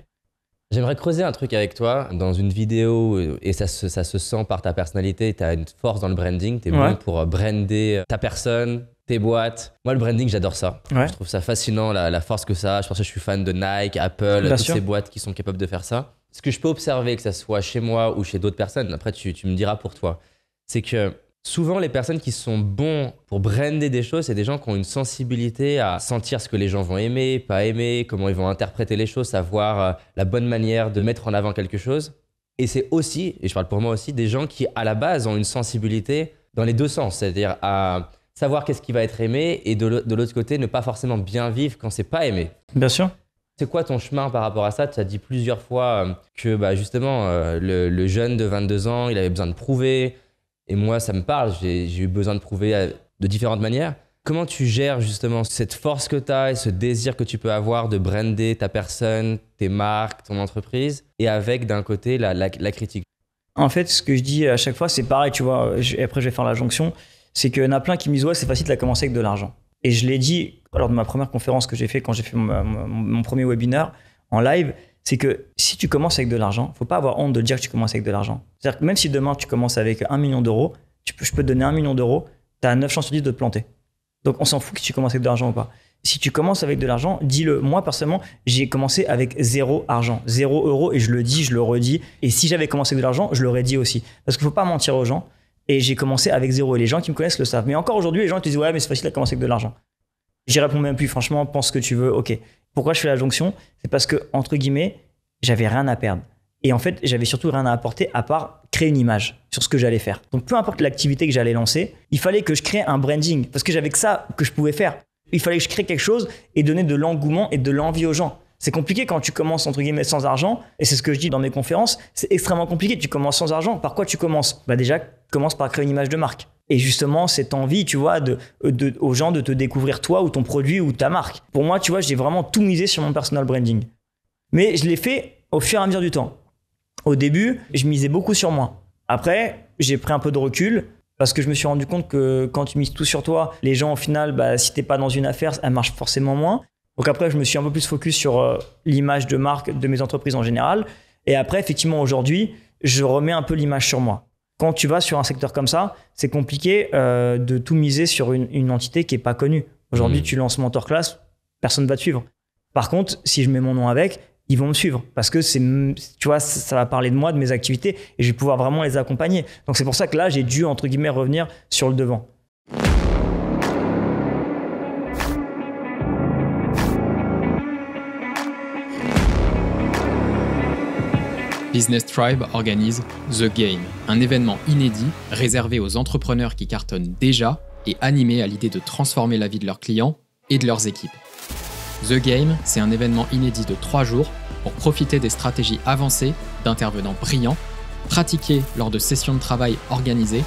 J'aimerais creuser un truc avec toi dans une vidéo et ça se, ça se sent par ta personnalité. Tu as une force dans le branding, tu es bon pour euh, brander euh, ta personne, tes boîtes. Moi, le branding, j'adore ça. Je trouve ça fascinant, la, force que ça a. Je pense que je suis fan de Nike, Apple, toutes ces boîtes qui sont capables de faire ça. Ce que je peux observer, que ce soit chez moi ou chez d'autres personnes, après tu, tu me diras pour toi, c'est que Souvent, les personnes qui sont bons pour brander des choses, c'est des gens qui ont une sensibilité à sentir ce que les gens vont aimer, pas aimer, comment ils vont interpréter les choses, savoir euh, la bonne manière de mettre en avant quelque chose. Et c'est aussi, et je parle pour moi aussi, des gens qui, à la base, ont une sensibilité dans les deux sens, c'est-à-dire à savoir qu'est-ce qui va être aimé et de l'autre côté, ne pas forcément bien vivre quand c'est pas aimé. Bien sûr. C'est quoi ton chemin par rapport à ça Tu as dit plusieurs fois euh, que bah, justement, euh, le jeune de 22 ans, il avait besoin de prouver, et moi, ça me parle. J'ai eu besoin de prouver euh, de différentes manières. Comment tu gères justement cette force que tu as et ce désir que tu peux avoir de brander ta personne, tes marques, ton entreprise, et avec d'un côté la, critique En fait, ce que je dis à chaque fois, c'est pareil, tu vois, et après je vais faire la jonction, c'est qu'il y en a plein qui me disent, ouais, c'est facile de la commencer avec de l'argent. Et je l'ai dit lors de ma première conférence que j'ai fait quand j'ai fait mon, mon, premier webinaire en live, c'est que si tu commences avec de l'argent, faut pas avoir honte de dire que tu commences avec de l'argent. C'est-à-dire que même si demain tu commences avec un million d'euros, je peux te donner un million d'euros, tu as 9 chances sur 10 de te planter. Donc on s'en fout que tu commences avec de l'argent ou pas. Si tu commences avec de l'argent, dis-le. Moi, personnellement, j'ai commencé avec zéro argent, zéro euro, et je le dis, je le redis. Et si j'avais commencé avec de l'argent, je l'aurais dit aussi. Parce qu'il faut pas mentir aux gens. Et j'ai commencé avec zéro. Et les gens qui me connaissent le savent. Mais encore aujourd'hui, les gens te disent Ouais, mais c'est facile à commencer avec de l'argent. J'y réponds même plus, franchement, pense ce que tu veux, ok. Pourquoi je fais la jonction C'est parce que, entre guillemets, j'avais rien à perdre. Et en fait, j'avais surtout rien à apporter à part créer une image sur ce que j'allais faire. Donc peu importe l'activité que j'allais lancer, il fallait que je crée un branding parce que j'avais que ça que je pouvais faire. Il fallait que je crée quelque chose et donner de l'engouement et de l'envie aux gens. C'est compliqué quand tu commences entre guillemets sans argent et c'est ce que je dis dans mes conférences, c'est extrêmement compliqué, tu commences sans argent, par quoi tu commences Bah déjà, commence par créer une image de marque et justement cette envie, tu vois, euh, de, aux gens de te découvrir toi ou ton produit ou ta marque. Pour moi, tu vois, j'ai vraiment tout misé sur mon personal branding. Mais je l'ai fait au fur et à mesure du temps. Au début, je misais beaucoup sur moi. Après, j'ai pris un peu de recul parce que je me suis rendu compte que quand tu mises tout sur toi, les gens au final, bah, si t'es pas dans une affaire, elle marche forcément moins. Donc après, je me suis un peu plus focus sur euh, l'image de marque de mes entreprises en général. Et après, effectivement, aujourd'hui, je remets un peu l'image sur moi quand tu vas sur un secteur comme ça, c'est compliqué euh, de tout miser sur une, entité qui n'est pas connue. Aujourd'hui, mmh. tu lances Mentor Class, personne ne va te suivre. Par contre, si je mets mon nom avec, ils vont me suivre parce que c'est, tu vois, ça va parler de moi, de mes activités et je vais pouvoir vraiment les accompagner. Donc c'est pour ça que là, j'ai dû entre guillemets revenir sur le devant. Business Tribe organise The Game, un événement inédit réservé aux entrepreneurs qui cartonnent déjà et animés à l'idée de transformer la vie de leurs clients et de leurs équipes. The Game, c'est un événement inédit de 3 jours pour profiter des stratégies avancées d'intervenants brillants, pratiquer lors de sessions de travail organisées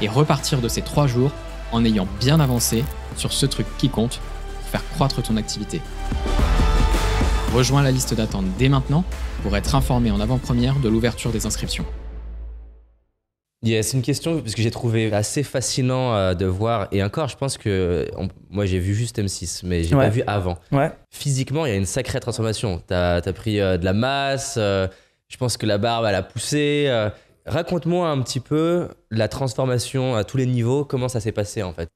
et repartir de ces 3 jours en ayant bien avancé sur ce truc qui compte pour faire croître ton activité. Rejoins la liste d'attente dès maintenant pour être informé en avant-première de l'ouverture des inscriptions. c'est une question parce que j'ai trouvé assez fascinant euh, de voir et encore je pense que moi j'ai vu juste M6 mais j'ai n'ai pas vu avant. Ouais. Physiquement il y a une sacrée transformation. Tu as pris euh, de la masse, euh, je pense que la barbe elle a poussé. Raconte-moi un petit peu la transformation à tous les niveaux, comment ça s'est passé en fait.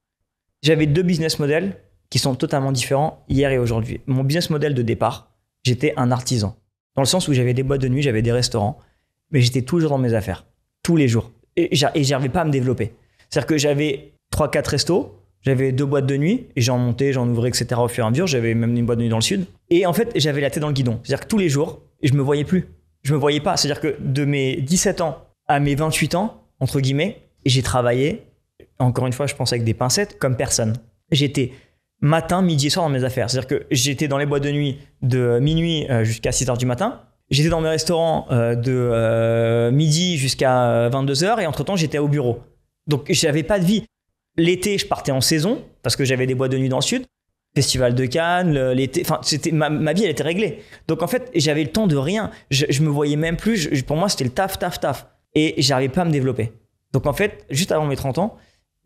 J'avais deux business models qui sont totalement différents hier et aujourd'hui. Mon business model de départ, j'étais un artisan. Dans le sens où j'avais des boîtes de nuit, j'avais des restaurants, mais j'étais toujours dans mes affaires, tous les jours. Et j'arrivais pas à me développer. C'est-à-dire que j'avais 3-4 restos, j'avais deux boîtes de nuit, et j'en montais, j'en ouvrais, etc. au fur et à mesure. J'avais même une boîte de nuit dans le sud. Et en fait, j'avais la tête dans le guidon. C'est-à-dire que tous les jours, je me voyais plus. Je me voyais pas. C'est-à-dire que de mes 17 ans à mes 28 ans, entre guillemets, j'ai travaillé, encore une fois, je pense avec des pincettes, comme personne. J'étais matin, midi et soir dans mes affaires. C'est-à-dire que j'étais dans les boîtes de nuit de minuit euh, jusqu'à 6 heures du matin. J'étais dans mes restaurants euh, de euh, midi jusqu'à 22 h et entre-temps, j'étais au bureau. Donc, j'avais pas de vie. L'été, je partais en saison parce que j'avais des bois de nuit dans le sud. Festival de Cannes, l'été, enfin, c'était ma, vie, elle était réglée. Donc en fait, j'avais le temps de rien. Je, je me voyais même plus. pour moi, c'était le taf, taf, taf. Et j'arrivais pas à me développer. Donc en fait, juste avant mes 30 ans,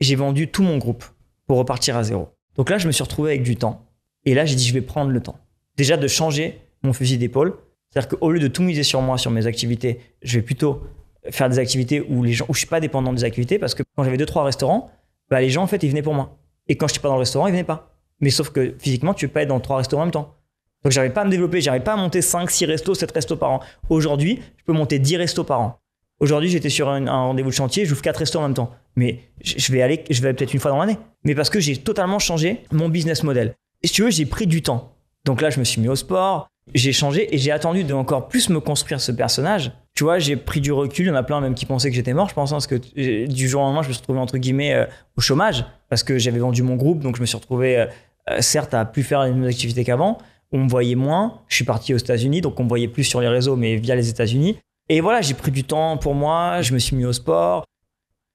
j'ai vendu tout mon groupe pour repartir à zéro. Donc là, je me suis retrouvé avec du temps. Et là, j'ai dit, je vais prendre le temps. Déjà de changer mon fusil d'épaule. C'est-à-dire qu'au lieu de tout miser sur moi, sur mes activités, je vais plutôt faire des activités où, les gens, où je ne suis pas dépendant des activités. Parce que quand j'avais deux, trois restaurants, bah, les gens, en fait, ils venaient pour moi. Et quand je n'étais pas dans le restaurant, ils venaient pas. Mais sauf que physiquement, tu ne peux pas être dans trois restaurants en même temps. Donc, je j'arrivais pas à me développer, j'arrivais pas à monter 5, 6 restos, 7 restos par an. Aujourd'hui, je peux monter 10 restos par an. Aujourd'hui, j'étais sur un, rendez-vous de chantier, j'ouvre quatre restos en même temps. Mais je vais aller, je vais peut-être une fois dans l'année. Mais parce que j'ai totalement changé mon business model. Et si tu veux, j'ai pris du temps. Donc là, je me suis mis au sport, j'ai changé et j'ai attendu de encore plus me construire ce personnage. Tu vois, j'ai pris du recul. Il y en a plein même qui pensaient que j'étais mort. Je pense hein, parce que euh, du jour au lendemain, je me suis retrouvé entre guillemets euh, au chômage parce que j'avais vendu mon groupe. Donc je me suis retrouvé, euh, certes, à plus faire les mêmes activités qu'avant. On me voyait moins. Je suis parti aux États-Unis, donc on me voyait plus sur les réseaux, mais via les États-Unis. Et voilà, j'ai pris du temps pour moi, je me suis mis au sport.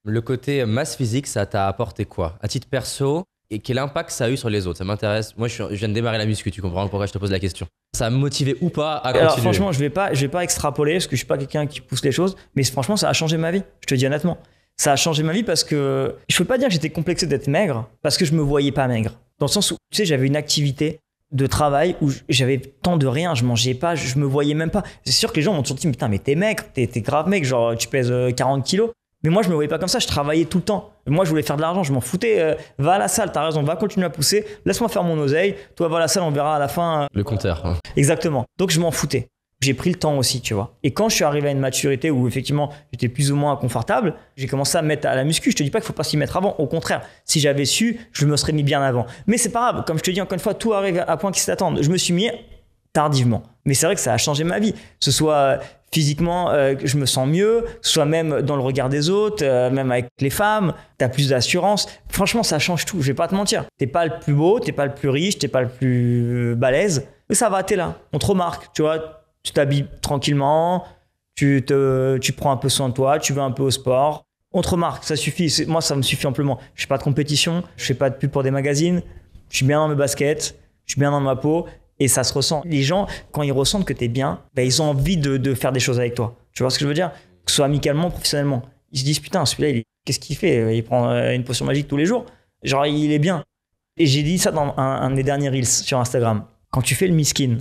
Le côté masse physique, ça t'a apporté quoi À titre perso, et quel impact ça a eu sur les autres Ça m'intéresse. Moi, je, viens de démarrer la muscu, tu comprends pourquoi je te pose la question. Ça a motivé ou pas à continuer franchement, je vais vais pas extrapoler parce que je suis pas quelqu'un qui pousse les choses, mais franchement, ça a changé ma vie. Je te dis honnêtement, ça a changé ma vie parce que je peux pas dire que j'étais complexé d'être maigre parce que je ne me voyais pas maigre. Dans le sens où, tu sais, j'avais une activité de travail où j'avais tant de rien, je mangeais pas, je me voyais même pas. C'est sûr que les gens m'ont toujours dit, putain, mais t'es mec, t'es, grave mec, genre tu pèses 40 euh, kilos. Mais moi, je me voyais pas comme ça, je travaillais tout le temps. Moi, je voulais faire de l'argent, je m'en foutais. Euh, va à la salle, t'as raison, va continuer à pousser, laisse-moi faire mon oseille. Toi, va à la salle, on verra à la fin. Euh. Le compteur. Hein. Exactement. Donc, je m'en foutais j'ai pris le temps aussi, tu vois. Et quand je suis arrivé à une maturité où effectivement j'étais plus ou moins inconfortable, j'ai commencé à mettre à la muscu. Je te dis pas qu'il faut pas s'y mettre avant. Au contraire, si j'avais su, je me serais mis bien avant. Mais c'est pas grave. Comme je te dis encore une fois, tout arrive à point qui s'attendent. Je me suis mis tardivement. Mais c'est vrai que ça a changé ma vie. ce soit euh, physiquement, euh, je me sens mieux, soit même dans le regard des autres, euh, même avec les femmes, tu as plus d'assurance. Franchement, ça change tout. Je vais pas te mentir. T'es pas le plus beau, t'es pas le plus riche, t'es pas le plus balèze. Mais ça va, t'es là. On te remarque, tu vois tu t'habilles tranquillement, tu, te, tu prends un peu soin de toi, tu vas un peu au sport. On te remarque, ça suffit. Moi, ça me suffit amplement. Je fais pas de compétition, je fais pas de pub pour des magazines. Je suis bien dans mes baskets, je suis bien dans ma peau et ça se ressent. Les gens, quand ils ressentent que tu es bien, ben, ils ont envie de, de, faire des choses avec toi. Tu vois ce que je veux dire Que ce soit amicalement, professionnellement. Ils se disent Putain, celui-là, qu'est-ce qu'il fait Il prend euh, une potion magique tous les jours. Genre, il est bien. Et j'ai dit ça dans un, un des derniers reels sur Instagram. Quand tu fais le miskin,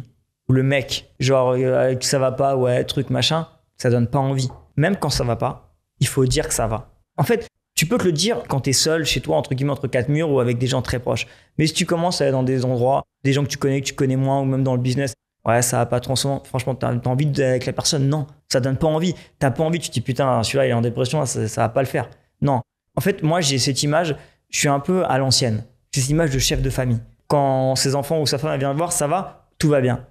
ou le mec, genre euh, ça va pas, ouais, truc machin, ça donne pas envie. Même quand ça va pas, il faut dire que ça va. En fait, tu peux te le dire quand t'es seul chez toi, entre guillemets, entre quatre murs ou avec des gens très proches. Mais si tu commences à aller dans des endroits, des gens que tu connais, que tu connais moins, ou même dans le business, ouais, ça va pas trop franchement, t'as as envie d'être avec la personne, non, ça donne pas envie. T'as pas envie, tu te dis putain, celui-là il est en dépression, ça, va pas le faire. Non. En fait, moi j'ai cette image, je suis un peu à l'ancienne. J'ai cette image de chef de famille. Quand ses enfants ou sa femme vient le voir, ça va, tout va bien.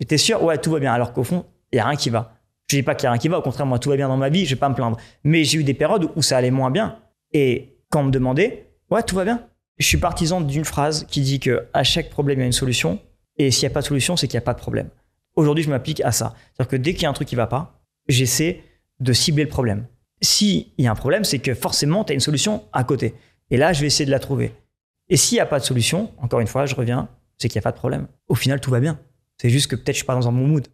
J'étais sûr, ouais, tout va bien. Alors qu'au fond, il n'y a rien qui va. Je ne dis pas qu'il n'y a rien qui va. Au contraire, moi, tout va bien dans ma vie. Je ne vais pas me plaindre. Mais j'ai eu des périodes où ça allait moins bien. Et quand on me demandait, ouais, tout va bien. Je suis partisan d'une phrase qui dit que à chaque problème, il y a une solution. Et s'il n'y a pas de solution, c'est qu'il n'y a pas de problème. Aujourd'hui, je m'applique à ça. C'est-à-dire que dès qu'il y a un truc qui va pas, j'essaie de cibler le problème. S'il y a un problème, c'est que forcément, tu as une solution à côté. Et là, je vais essayer de la trouver. Et s'il n'y a pas de solution, encore une fois, je reviens, c'est qu'il n'y a pas de problème. Au final, tout va bien. C'est juste que peut-être je suis pas dans un bon mood.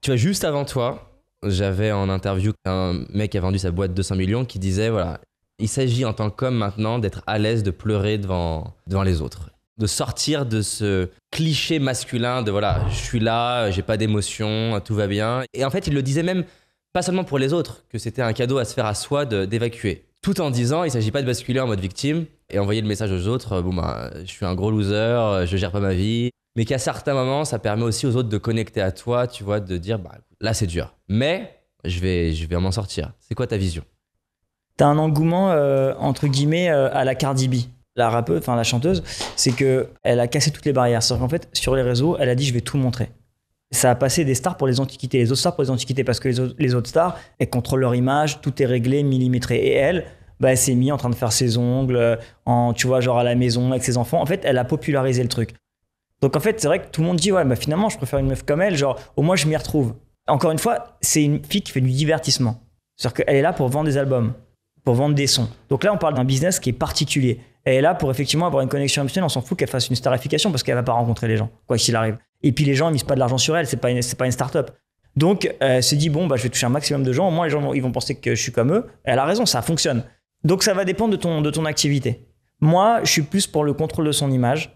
Tu vois, juste avant toi, j'avais en interview un mec qui a vendu sa boîte 200 millions qui disait voilà, il s'agit en tant qu'homme maintenant d'être à l'aise de pleurer devant, devant les autres. De sortir de ce cliché masculin de voilà, je suis là, j'ai pas d'émotion, tout va bien. Et en fait, il le disait même pas seulement pour les autres, que c'était un cadeau à se faire à soi d'évacuer. Tout en disant, il s'agit pas de basculer en mode victime et envoyer le message aux autres, bon ben je suis un gros loser, je gère pas ma vie, mais qu'à certains moments, ça permet aussi aux autres de connecter à toi, tu vois, de dire, bah, là, c'est dur, mais je vais, je vais m'en sortir. C'est quoi ta vision T'as un engouement, euh, entre guillemets, euh, à la Cardi B, la rappeuse, enfin la chanteuse, c'est que elle a cassé toutes les barrières. Sauf qu'en fait, sur les réseaux, elle a dit, je vais tout montrer ça a passé des stars pour les antiquités, les autres stars pour les antiquités, parce que les, autres, stars, elles contrôlent leur image, tout est réglé, millimétré. Et elle, bah, elle s'est mise en train de faire ses ongles, euh, en, tu vois, genre à la maison avec ses enfants. En fait, elle a popularisé le truc. Donc en fait, c'est vrai que tout le monde dit ouais, bah finalement, je préfère une meuf comme elle, genre au moins je m'y retrouve. Encore une fois, c'est une fille qui fait du divertissement. C'est-à-dire qu'elle est là pour vendre des albums, pour vendre des sons. Donc là, on parle d'un business qui est particulier. Elle est là pour effectivement avoir une connexion émotionnelle. On s'en fout qu'elle fasse une starification parce qu'elle va pas rencontrer les gens, quoi qu'il arrive. Et puis les gens, ne misent pas de l'argent sur elle. C'est pas une, c'est pas une start-up. Donc elle se dit bon, bah je vais toucher un maximum de gens. Au moins les gens, ils vont penser que je suis comme eux. Elle a raison, ça fonctionne. Donc ça va dépendre de ton, de ton activité. Moi, je suis plus pour le contrôle de son image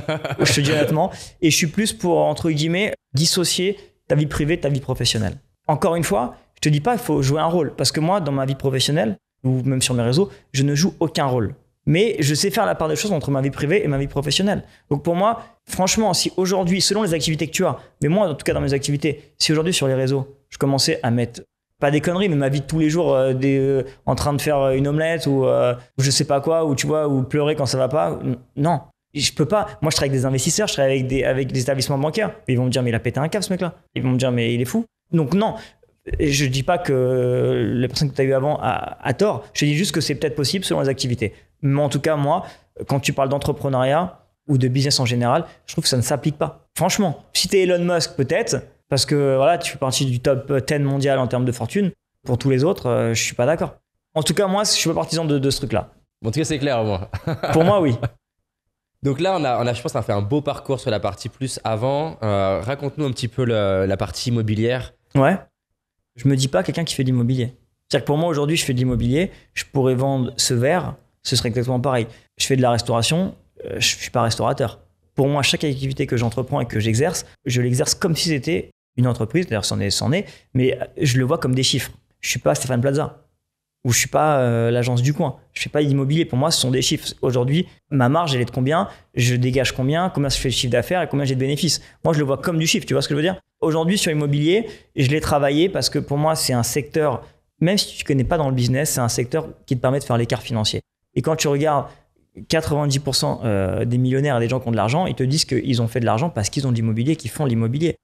je te dis honnêtement. Et je suis plus pour, entre guillemets, dissocier ta vie privée de ta vie professionnelle. Encore une fois, je te dis pas, il faut jouer un rôle. Parce que moi, dans ma vie professionnelle, ou même sur mes réseaux, je ne joue aucun rôle. Mais je sais faire la part des choses entre ma vie privée et ma vie professionnelle. Donc pour moi, franchement, si aujourd'hui, selon les activités que tu as, mais moi, en tout cas dans mes activités, si aujourd'hui sur les réseaux, je commençais à mettre pas des conneries, mais ma vie de tous les jours, euh, des, euh, en train de faire euh, une omelette ou je sais pas quoi, ou tu vois, ou pleurer quand ça va pas, non, je peux pas. Moi, je travaille avec des investisseurs, je travaille avec des, avec des établissements bancaires. Ils vont me dire, mais il a pété un cap, ce mec-là. Ils vont me dire, mais il est fou. Donc, non, je dis pas que les personne que tu as eu avant a, tort. Je dis juste que c'est peut-être possible selon les activités. Mais en tout cas, moi, quand tu parles d'entrepreneuriat ou de business en général, je trouve que ça ne s'applique pas. Franchement, si tu es Elon Musk, peut-être, parce que voilà, tu fais partie du top 10 euh, mondial en termes de fortune. Pour tous les autres, euh, je suis pas d'accord. En tout cas, moi, je suis pas partisan de, ce truc-là. en tout cas, c'est clair, moi. Pour moi, oui. Donc là, on a, je pense, on a fait un beau parcours sur la partie plus avant. Euh, raconte-nous un petit peu la partie immobilière. Ouais. Je me dis pas quelqu'un qui fait de l'immobilier. C'est-à-dire que pour moi, aujourd'hui, je fais de l'immobilier, je pourrais vendre ce verre, ce serait exactement pareil. Je fais de la restauration, je euh, je suis pas restaurateur. Pour moi, chaque activité que j'entreprends et que j'exerce, je l'exerce comme si c'était une entreprise, d'ailleurs, c'en est, mais je le vois comme des chiffres. Je suis pas Stéphane Plaza où je suis pas euh, l'agence du coin. Je fais pas d'immobilier. Pour moi, ce sont des chiffres. Aujourd'hui, ma marge, elle est de combien Je dégage combien Combien je fais de chiffre d'affaires et combien j'ai de bénéfices Moi, je le vois comme du chiffre. Tu vois ce que je veux dire Aujourd'hui, sur l'immobilier, je l'ai travaillé parce que pour moi, c'est un secteur, même si tu ne connais pas dans le business, c'est un secteur qui te permet de faire l'écart financier. Et quand tu regardes 90% euh, des millionnaires et des gens qui ont de l'argent, ils te disent qu'ils ont fait de l'argent parce qu'ils ont de l'immobilier, qu'ils font l'immobilier.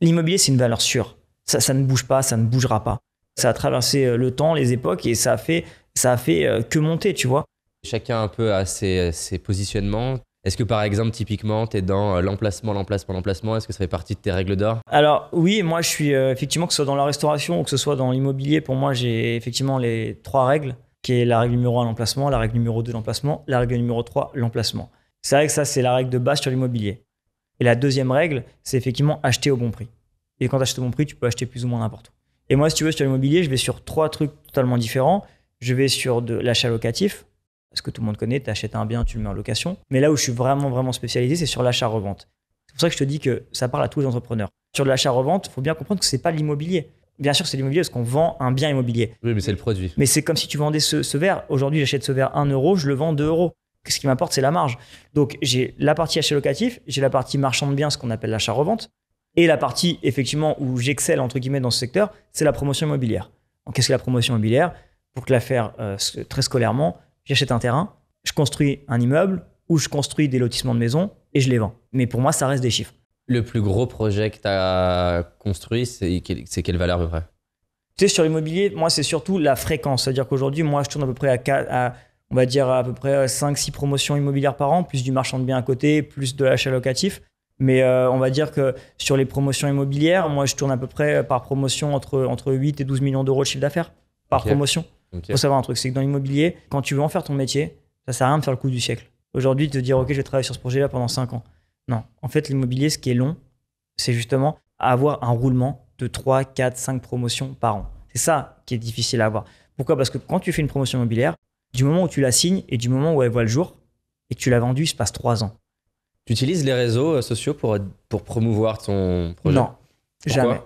L'immobilier, c'est une valeur sûre. Ça, ça ne bouge pas, ça ne bougera pas. Ça a traversé euh, le temps, les époques, et ça a fait, ça a fait euh, que monter, tu vois. Chacun un peu a ses, euh, positionnements. Est-ce que par exemple, typiquement, tu es dans l'emplacement, l'emplacement, l'emplacement Est-ce que ça fait partie de tes règles d'or Alors oui, moi je suis effectivement, que ce soit dans la restauration ou que ce soit dans l'immobilier, pour moi j'ai effectivement les trois règles, qui est la règle numéro un, l'emplacement, la règle numéro deux, l'emplacement, la règle numéro 3, l'emplacement. C'est vrai que ça, c'est la règle de base sur l'immobilier. Et la deuxième règle, c'est effectivement acheter au bon prix. Et quand tu achètes au bon prix, tu peux acheter plus ou moins n'importe où. Et moi, si tu veux, sur l'immobilier, je vais sur trois trucs totalement différents. Je vais sur de l'achat locatif, parce que tout le monde connaît, tu achètes un bien, tu le mets en location. Mais là où je suis vraiment, vraiment spécialisé, c'est sur l'achat-revente. C'est pour ça que je te dis que ça parle à tous les entrepreneurs. Sur de l'achat-revente, il faut bien comprendre que ce n'est pas l'immobilier. Bien sûr, c'est l'immobilier parce qu'on vend un bien immobilier. Oui, mais c'est le produit. Mais c'est comme si tu vendais ce, verre. Aujourd'hui, j'achète ce verre 1 euro, je le vends 2 euros. Ce qui m'importe, c'est la marge. Donc, j'ai la partie achat locatif, j'ai la partie marchand de biens, ce qu'on appelle l'achat-revente. Et la partie, effectivement, où j'excelle, entre guillemets, dans ce secteur, c'est la promotion immobilière. Qu'est-ce que la promotion immobilière Pour que la faire euh, très scolairement, j'achète un terrain, je construis un immeuble ou je construis des lotissements de maisons et je les vends. Mais pour moi, ça reste des chiffres. Le plus gros projet que tu as construit, c'est quelle valeur à peu près Tu sais, sur l'immobilier, moi, c'est surtout la fréquence. C'est-à-dire qu'aujourd'hui, moi, je tourne à peu près à, on va dire, à peu près 5-6 euh, promotions immobilières par an, plus du marchand de biens à côté, plus de l'achat locatif. Mais euh, on va dire que sur les promotions immobilières, moi, je tourne à peu près euh, par promotion entre, entre 8 et 12 millions d'euros de chiffre d'affaires par promotion. Il faut savoir un truc, c'est que dans l'immobilier, quand tu veux en faire ton métier, ça sert à rien de faire le coup du siècle. Aujourd'hui, te dire, OK, je vais travailler sur ce projet-là pendant 5 ans. Non. En fait, l'immobilier, ce qui est long, c'est justement avoir un roulement de 3, 4, 5 promotions par an. C'est ça qui est difficile à avoir. Pourquoi Parce que quand tu fais une promotion immobilière, du moment où tu la signes et du moment où elle voit le jour et que tu l'as vendue, il se passe 3 ans. Tu utilises les réseaux euh, sociaux pour, pour promouvoir ton projet Non, jamais.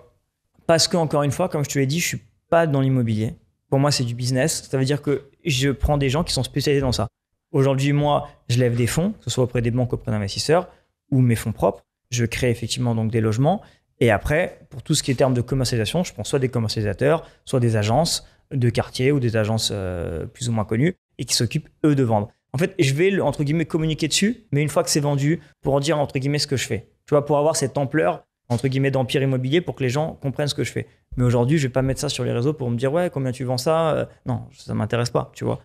Parce que, encore une fois, comme je te l'ai dit, je suis pas dans l'immobilier. Pour moi, c'est du business. Ça veut dire que je prends des gens qui sont spécialisés dans ça. Aujourd'hui, moi, je lève des fonds, que ce soit auprès des banques, auprès d'investisseurs ou mes fonds propres. Je crée effectivement donc des logements. Et après, pour tout ce qui est terme de commercialisation, je prends soit des commercialisateurs, soit des agences de quartier ou des agences euh, plus ou moins connues et qui s'occupent, eux, de vendre. En fait, je vais, entre guillemets, communiquer dessus, mais une fois que c'est vendu, pour en dire, entre guillemets, ce que je fais. Tu vois, pour avoir cette ampleur, entre guillemets, d'empire immobilier pour que les gens comprennent ce que je fais. Mais aujourd'hui, je vais pas mettre ça sur les réseaux pour me dire, ouais, combien tu vends ça euh, Non, ça m'intéresse pas, tu vois.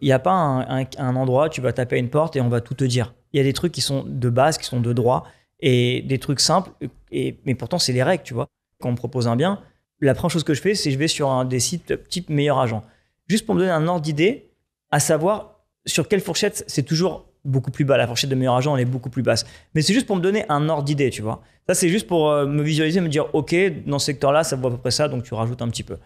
Il n'y a pas un, endroit, tu vas taper à une porte et on va tout te dire. Il y a des trucs qui sont de base, qui sont de droit, et des trucs simples, et, mais pourtant, c'est les règles, tu vois. Quand on me propose un bien, la première chose que je fais, c'est je vais sur un des sites euh, type meilleur agent. Juste pour me donner un ordre d'idée, à savoir sur quelle fourchette c'est toujours beaucoup plus bas. La fourchette de meilleur agent, elle est beaucoup plus basse. Mais c'est juste pour me donner un ordre d'idée, tu vois. Ça, c'est juste pour euh, me visualiser, me dire, OK, dans ce secteur-là, ça vaut à peu près ça, donc tu rajoutes un petit peu.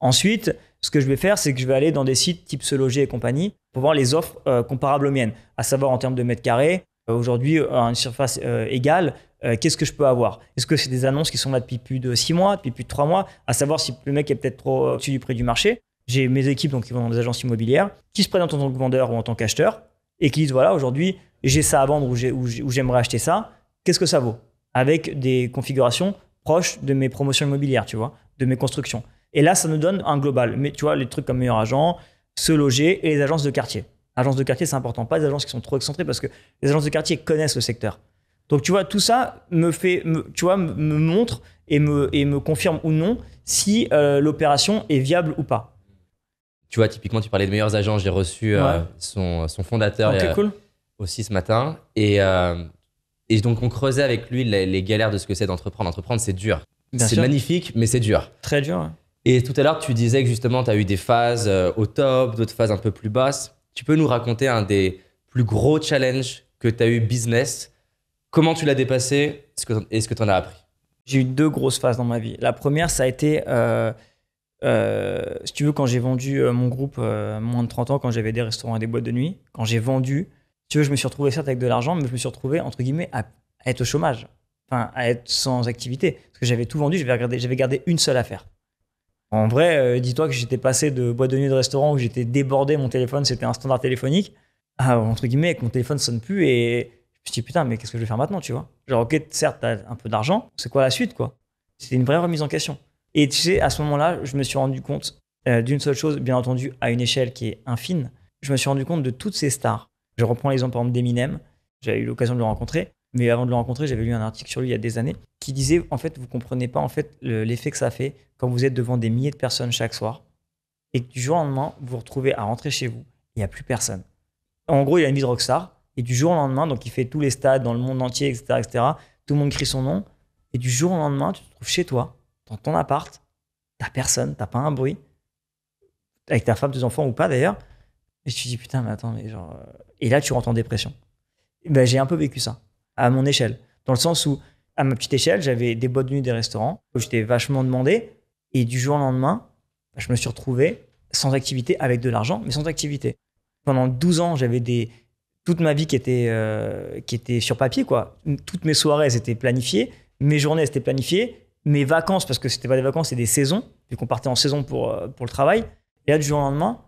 Ensuite, ce que je vais faire, c'est que je vais aller dans des sites type Se et compagnie pour voir les offres euh, comparables aux miennes, à savoir en termes de mètres carrés. Euh, aujourd'hui, une surface égale, qu'est-ce que je peux avoir Est-ce que c'est des annonces qui sont là depuis plus de six mois, depuis plus de trois mois À savoir si le mec est peut-être trop au-dessus du prix du marché j'ai mes équipes donc, qui vont dans des agences immobilières, qui se présentent en tant que vendeur ou en tant qu'acheteur, et qui disent voilà, aujourd'hui, j'ai ça à vendre ou, j'ai, ou, j'aimerais acheter ça, qu'est-ce que ça vaut Avec des configurations proches de mes promotions immobilières, tu vois, de mes constructions. Et là, ça nous donne un global. Mais tu vois, les trucs comme meilleur agent, se loger et les agences de quartier. Agences de quartier, c'est important. Pas des agences qui sont trop excentrées parce que les agences de quartier connaissent le secteur. Donc, tu vois, tout ça me fait, me, tu vois, me montre et me, et me confirme ou non si euh, l'opération est viable ou pas tu vois, typiquement, tu parlais de meilleurs agents. J'ai reçu euh, son, son, fondateur euh, aussi ce matin. Et, euh, et donc, on creusait avec lui les, galères de ce que c'est d'entreprendre. Entreprendre, c'est dur. C'est magnifique, mais c'est dur. Très dur. Et tout à l'heure, tu disais que justement, tu as eu des phases au top, d'autres phases un peu plus basses. Tu peux nous raconter un des plus gros challenges que tu as eu business Comment tu l'as dépassé et ce que tu en as appris J'ai eu deux grosses phases dans ma vie. La première, ça a été euh, si tu veux, quand j'ai vendu euh, mon groupe euh, moins de 30 ans, quand j'avais des restaurants et des boîtes de nuit, quand j'ai vendu, tu veux, je me suis retrouvé certes avec de l'argent, mais je me suis retrouvé, entre guillemets, à, être au chômage, enfin, à être sans activité. Parce que j'avais tout vendu, j'avais gardé une seule affaire. En vrai, dis-toi que j'étais passé de boîte de nuit de restaurant où j'étais débordé, mon téléphone, c'était un standard téléphonique, entre guillemets, que mon téléphone sonne plus et je me suis dit, putain, mais qu'est-ce que je vais faire maintenant, tu vois Genre, ok, certes, t'as un peu d'argent, c'est quoi la suite, quoi C'était une vraie remise en question. Et tu sais, à ce moment-là, je me suis rendu compte euh, d'une seule chose, bien entendu, à une échelle qui est infime. Je me suis rendu compte de toutes ces stars. Je reprends l'exemple, d'Eminem. J'avais eu l'occasion de le rencontrer. Mais avant de le rencontrer, j'avais lu un article sur lui il y a des années qui disait, en fait, vous ne comprenez pas en fait l'effet que ça fait quand vous êtes devant des milliers de personnes chaque soir et que du jour au lendemain, vous vous retrouvez à rentrer chez vous. Il n'y a plus personne. En gros, il a une vie de rockstar. Et du jour au lendemain, donc il fait tous les stades dans le monde entier, etc., etc. Tout le monde crie son nom. Et du jour au lendemain, tu te trouves chez toi dans ton appart, t'as personne, t'as pas un bruit, avec ta femme, deux enfants ou pas d'ailleurs. Et tu te dis, putain, mais attends, mais genre. Euh, et là, tu rentres en dépression. Ben, j'ai un peu vécu ça, à mon échelle. Dans le sens où, à ma petite échelle, j'avais des boîtes de nuit, des restaurants, où j'étais vachement demandé. Et du jour au lendemain, je me suis retrouvé sans activité, avec de l'argent, mais sans activité. Pendant 12 ans, j'avais des. Toute ma vie qui était, euh, qui était sur papier, quoi. Toutes mes soirées, étaient planifiées. Mes journées, étaient planifiées mes vacances, parce que c'était pas des vacances, c'est des saisons, vu qu'on partait en saison pour, euh, pour le travail. Et là, du jour au lendemain,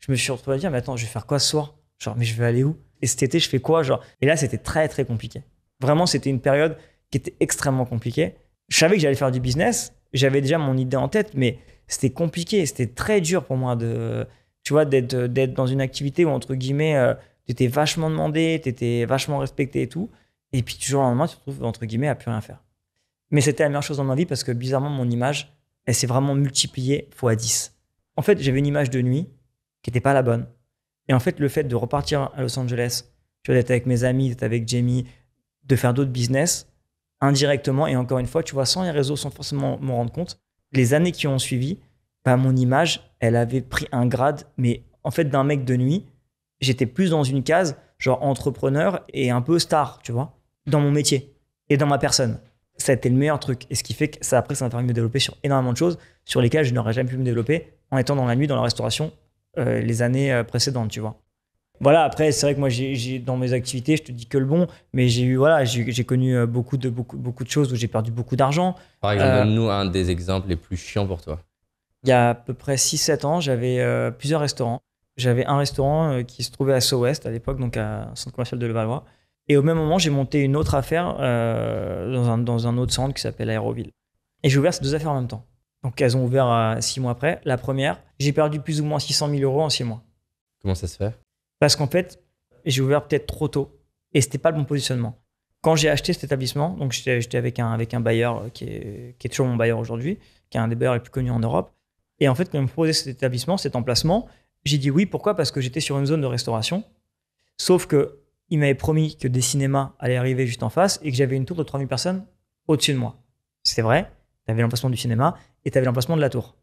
je me suis retrouvé à dire, mais attends, je vais faire quoi ce soir Genre, mais je vais aller où Et cet été, je fais quoi Genre, et là, c'était très, très compliqué. Vraiment, c'était une période qui était extrêmement compliquée. Je savais que j'allais faire du business, j'avais déjà mon idée en tête, mais c'était compliqué, c'était très dur pour moi de, tu vois, d'être, euh, dans une activité où, entre guillemets, euh, tu étais vachement demandé, tu étais vachement respecté et tout. Et puis, du jour au lendemain, tu te retrouves, entre guillemets, à plus rien faire. Mais c'était la meilleure chose dans ma vie parce que bizarrement, mon image, elle s'est vraiment multipliée fois 10. En fait, j'avais une image de nuit qui n'était pas la bonne. Et en fait, le fait de repartir à Los Angeles, tu d'être avec mes amis, d'être avec Jamie, de faire d'autres business, indirectement, et encore une fois, tu vois, sans les réseaux, sans forcément m'en rendre compte, les années qui ont suivi, bah, mon image, elle avait pris un grade, mais en fait, d'un mec de nuit, j'étais plus dans une case, genre entrepreneur et un peu star, tu vois, dans mon métier et dans ma personne ça a été le meilleur truc. Et ce qui fait que ça, après, ça m'a permis de développer sur énormément de choses sur lesquelles je n'aurais jamais pu me développer en étant dans la nuit, dans la restauration, euh, les années euh, précédentes, tu vois. Voilà, après, c'est vrai que moi, j'ai, dans mes activités, je te dis que le bon, mais j'ai eu, voilà, j'ai, connu euh, beaucoup de, beaucoup, beaucoup de choses où j'ai perdu beaucoup d'argent. Par exemple, nous un des exemples les plus chiants pour toi. Il y a à peu près 6-7 ans, j'avais plusieurs restaurants. J'avais un restaurant qui se trouvait à West à l'époque, donc à un centre commercial de Levallois. Et au même moment, j'ai monté une autre affaire euh, dans, un, dans, un, autre centre qui s'appelle Aéroville. Et j'ai ouvert ces deux affaires en même temps. Donc elles ont ouvert euh, six mois après. La première, j'ai perdu plus ou moins 600 000 euros en six mois. Comment ça se fait Parce qu'en fait, j'ai ouvert peut-être trop tôt. Et c'était pas le bon positionnement. Quand j'ai acheté cet établissement, donc j'étais avec un, avec un bailleur euh, qui est, qui est toujours mon bailleur aujourd'hui, qui est un des bailleurs les plus connus en Europe. Et en fait, quand ils me proposait cet établissement, cet emplacement, j'ai dit oui. Pourquoi Parce que j'étais sur une zone de restauration. Sauf que il m'avait promis que des cinémas allaient arriver juste en face et que j'avais une tour de 3000 personnes au-dessus de moi. C'était vrai, tu avais l'emplacement du cinéma et tu avais l'emplacement de la tour.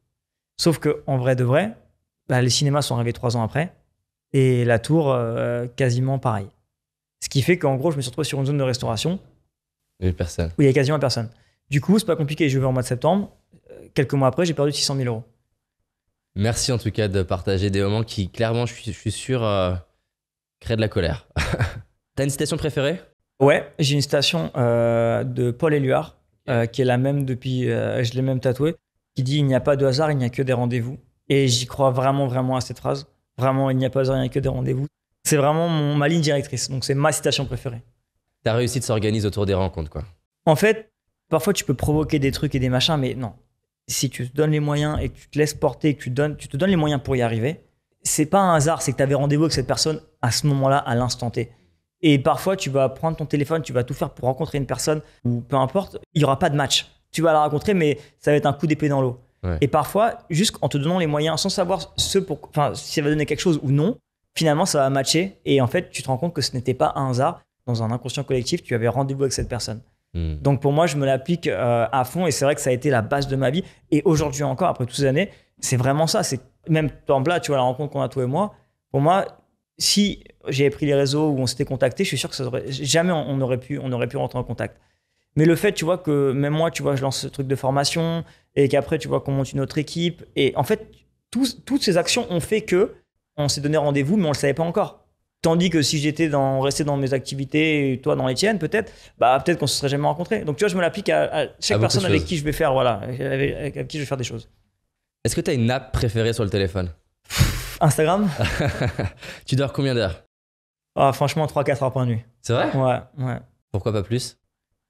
Sauf que en vrai de vrai, bah, les cinémas sont arrivés trois ans après et la tour euh, quasiment pareil. Ce qui fait qu'en gros, je me suis retrouvé sur une zone de restauration personne. où il y a quasiment personne. Du coup, c'est pas compliqué. Je vais en mois de septembre. Euh, quelques mois après, j'ai perdu 600 000 euros. Merci en tout cas de partager des moments qui, clairement, je suis, sûr, euh, de la colère. T'as une citation préférée Ouais, j'ai une citation euh, de Paul Éluard, euh, qui est la même depuis, euh, je l'ai même tatouée, qui dit Il n'y a pas de hasard, il n'y a que des rendez-vous. Et j'y crois vraiment, vraiment à cette phrase. Vraiment, il n'y a pas de hasard, il n'y a que des rendez-vous. C'est vraiment mon, ma ligne directrice, donc c'est ma citation préférée. Ta réussite s'organise autour des rencontres, quoi. En fait, parfois tu peux provoquer des trucs et des machins, mais non. Si tu te donnes les moyens et que tu te laisses porter, que tu, donnes, tu te donnes les moyens pour y arriver, c'est pas un hasard, c'est que tu avais rendez-vous avec cette personne à ce moment-là, à l'instant T. Et parfois, tu vas prendre ton téléphone, tu vas tout faire pour rencontrer une personne, ou peu importe, il n'y aura pas de match. Tu vas la rencontrer, mais ça va être un coup d'épée dans l'eau. Et parfois, juste en te donnant les moyens, sans savoir ce pour, si ça va donner quelque chose ou non, finalement, ça va matcher. Et en fait, tu te rends compte que ce n'était pas un hasard. Dans un inconscient collectif, tu avais rendez-vous avec cette personne. Hmm. Donc pour moi, je me l'applique euh, à fond et c'est vrai que ça a été la base de ma vie. Et aujourd'hui encore, après toutes ces années, c'est vraiment ça. C'est même en là, tu vois la rencontre qu'on a toi et moi. Pour moi, si j'avais pris les réseaux où on s'était contacté, je suis sûr que ça jamais on aurait pu on aurait pu rentrer en contact. Mais le fait, tu vois, que même moi, tu vois, je lance ce truc de formation et qu'après, tu vois, qu'on monte une autre équipe. Et en fait, toutes ces actions ont fait que on s'est donné rendez-vous, mais on ne le savait pas encore. Tandis que si j'étais dans, resté dans mes activités toi dans les tiennes, peut-être, bah, peut-être qu'on se serait jamais rencontré Donc, tu vois, je me l'applique à, chaque personne avec qui je vais faire, voilà, avec qui je vais faire des choses. Est-ce que tu as une app préférée sur le téléphone Instagram Tu dors combien d'heures ah, Franchement, 3-4 heures par nuit. C'est vrai Ouais, Pourquoi pas plus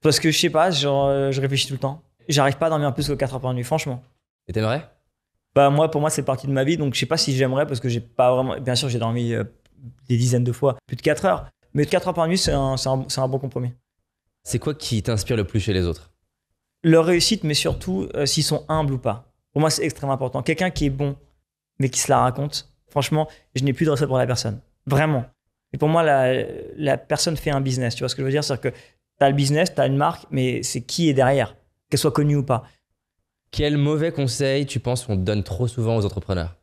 Parce que je sais pas, genre, euh, je réfléchis tout le temps. J'arrive pas à dormir plus que 4 heures par nuit, franchement. Et t'aimerais Bah, moi, pour moi, c'est partie de ma vie, donc je sais pas si j'aimerais parce que j'ai pas vraiment. Bien sûr, j'ai dormi euh, des dizaines de fois, plus de 4 heures. Mais 4 heures par nuit, c'est un, bon compromis. C'est quoi qui t'inspire le plus chez les autres Leur réussite, mais surtout euh, s'ils sont humbles ou pas. Pour moi, c'est extrêmement important. Quelqu'un qui est bon, mais qui se la raconte, franchement, je n'ai plus de recette pour la personne. Vraiment. Et pour moi, la, personne fait un business. Tu vois ce que je veux dire cest que tu as le business, tu as une marque, mais c'est qui est derrière, qu'elle soit connue ou pas. Quel mauvais conseil tu penses qu'on donne trop souvent aux entrepreneurs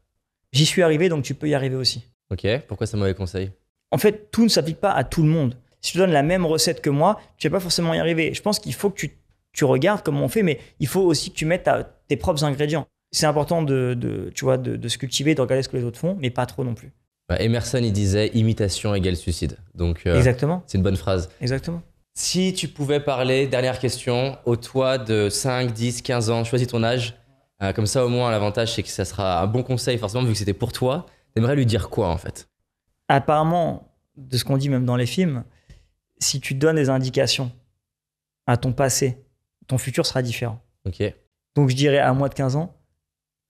J'y suis arrivé, donc tu peux y arriver aussi. Ok, pourquoi c'est un mauvais conseil En fait, tout ne s'applique pas à tout le monde. Si tu donnes la même recette que moi, tu ne vas pas forcément y arriver. Je pense qu'il faut que tu, tu regardes comment on fait, mais il faut aussi que tu mettes ta, propres ingrédients. C'est important de, tu vois, de, se cultiver, de regarder ce que les autres font, mais pas trop non plus. Bah, Emerson, il disait imitation égale suicide. Donc, euh, Exactement. c'est une bonne phrase. Exactement. Si tu pouvais parler, dernière question, au toi de 5, 10, 15 ans, choisis ton âge. Euh, comme ça, au moins, l'avantage, c'est que ça sera un bon conseil, forcément, vu que c'était pour toi. J'aimerais lui dire quoi, en fait Apparemment, de ce qu'on dit même dans les films, si tu donnes des indications à ton passé, ton futur sera différent. Ok. Donc je dirais à mois de 15 ans,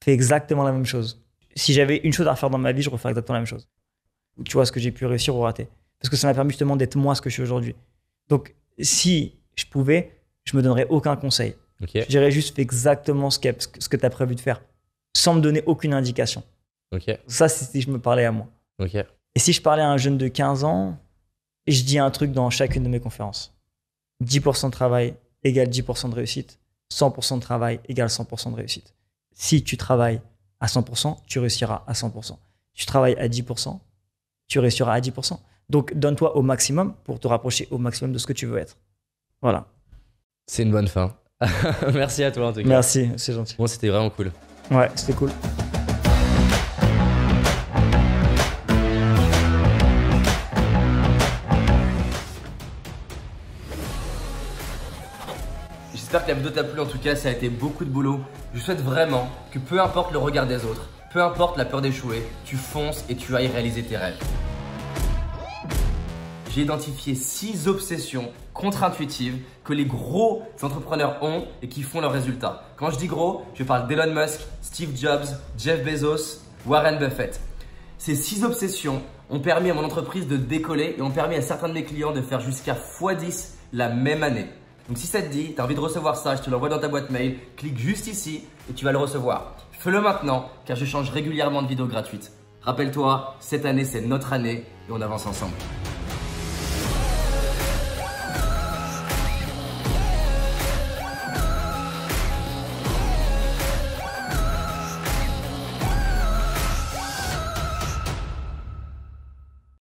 fais exactement la même chose. Si j'avais une chose à refaire dans ma vie, je referais exactement la même chose. Tu vois ce que j'ai pu réussir ou rater. Parce que ça m'a permis justement d'être moi ce que je suis aujourd'hui. Donc si je pouvais, je me donnerais aucun conseil. Je dirais juste fais exactement ce que, ce que tu as prévu de faire, sans me donner aucune indication. Ça, c'est si je me parlais à moi. Et si je parlais à un jeune de 15 ans, je dis un truc dans chacune de mes conférences. 10% de travail égale 10% de réussite. 100% de travail égale 100% de réussite. Si tu travailles à 100%, tu réussiras à 100%. Tu travailles à 10%, tu réussiras à 10%. Donc donne-toi au maximum pour te rapprocher au maximum de ce que tu veux être. Voilà. C'est une bonne fin. Merci à toi en tout cas. Merci, c'est gentil. Bon, c'était vraiment cool. Ouais, c'était cool. J'espère que la vidéo t'a plu, en tout cas ça a été beaucoup de boulot. Je souhaite vraiment que peu importe le regard des autres, peu importe la peur d'échouer, tu fonces et tu ailles réaliser tes rêves. J'ai identifié 6 obsessions contre-intuitives que les gros entrepreneurs ont et qui font leurs résultats. Quand je dis gros, je parle d'Elon Musk, Steve Jobs, Jeff Bezos, Warren Buffett. Ces 6 obsessions ont permis à mon entreprise de décoller et ont permis à certains de mes clients de faire jusqu'à x10 la même année. Donc si ça te dit, tu as envie de recevoir ça, je te l'envoie dans ta boîte mail, clique juste ici et tu vas le recevoir. Fais-le maintenant car je change régulièrement de vidéos gratuite. Rappelle-toi, cette année c'est notre année et on avance ensemble.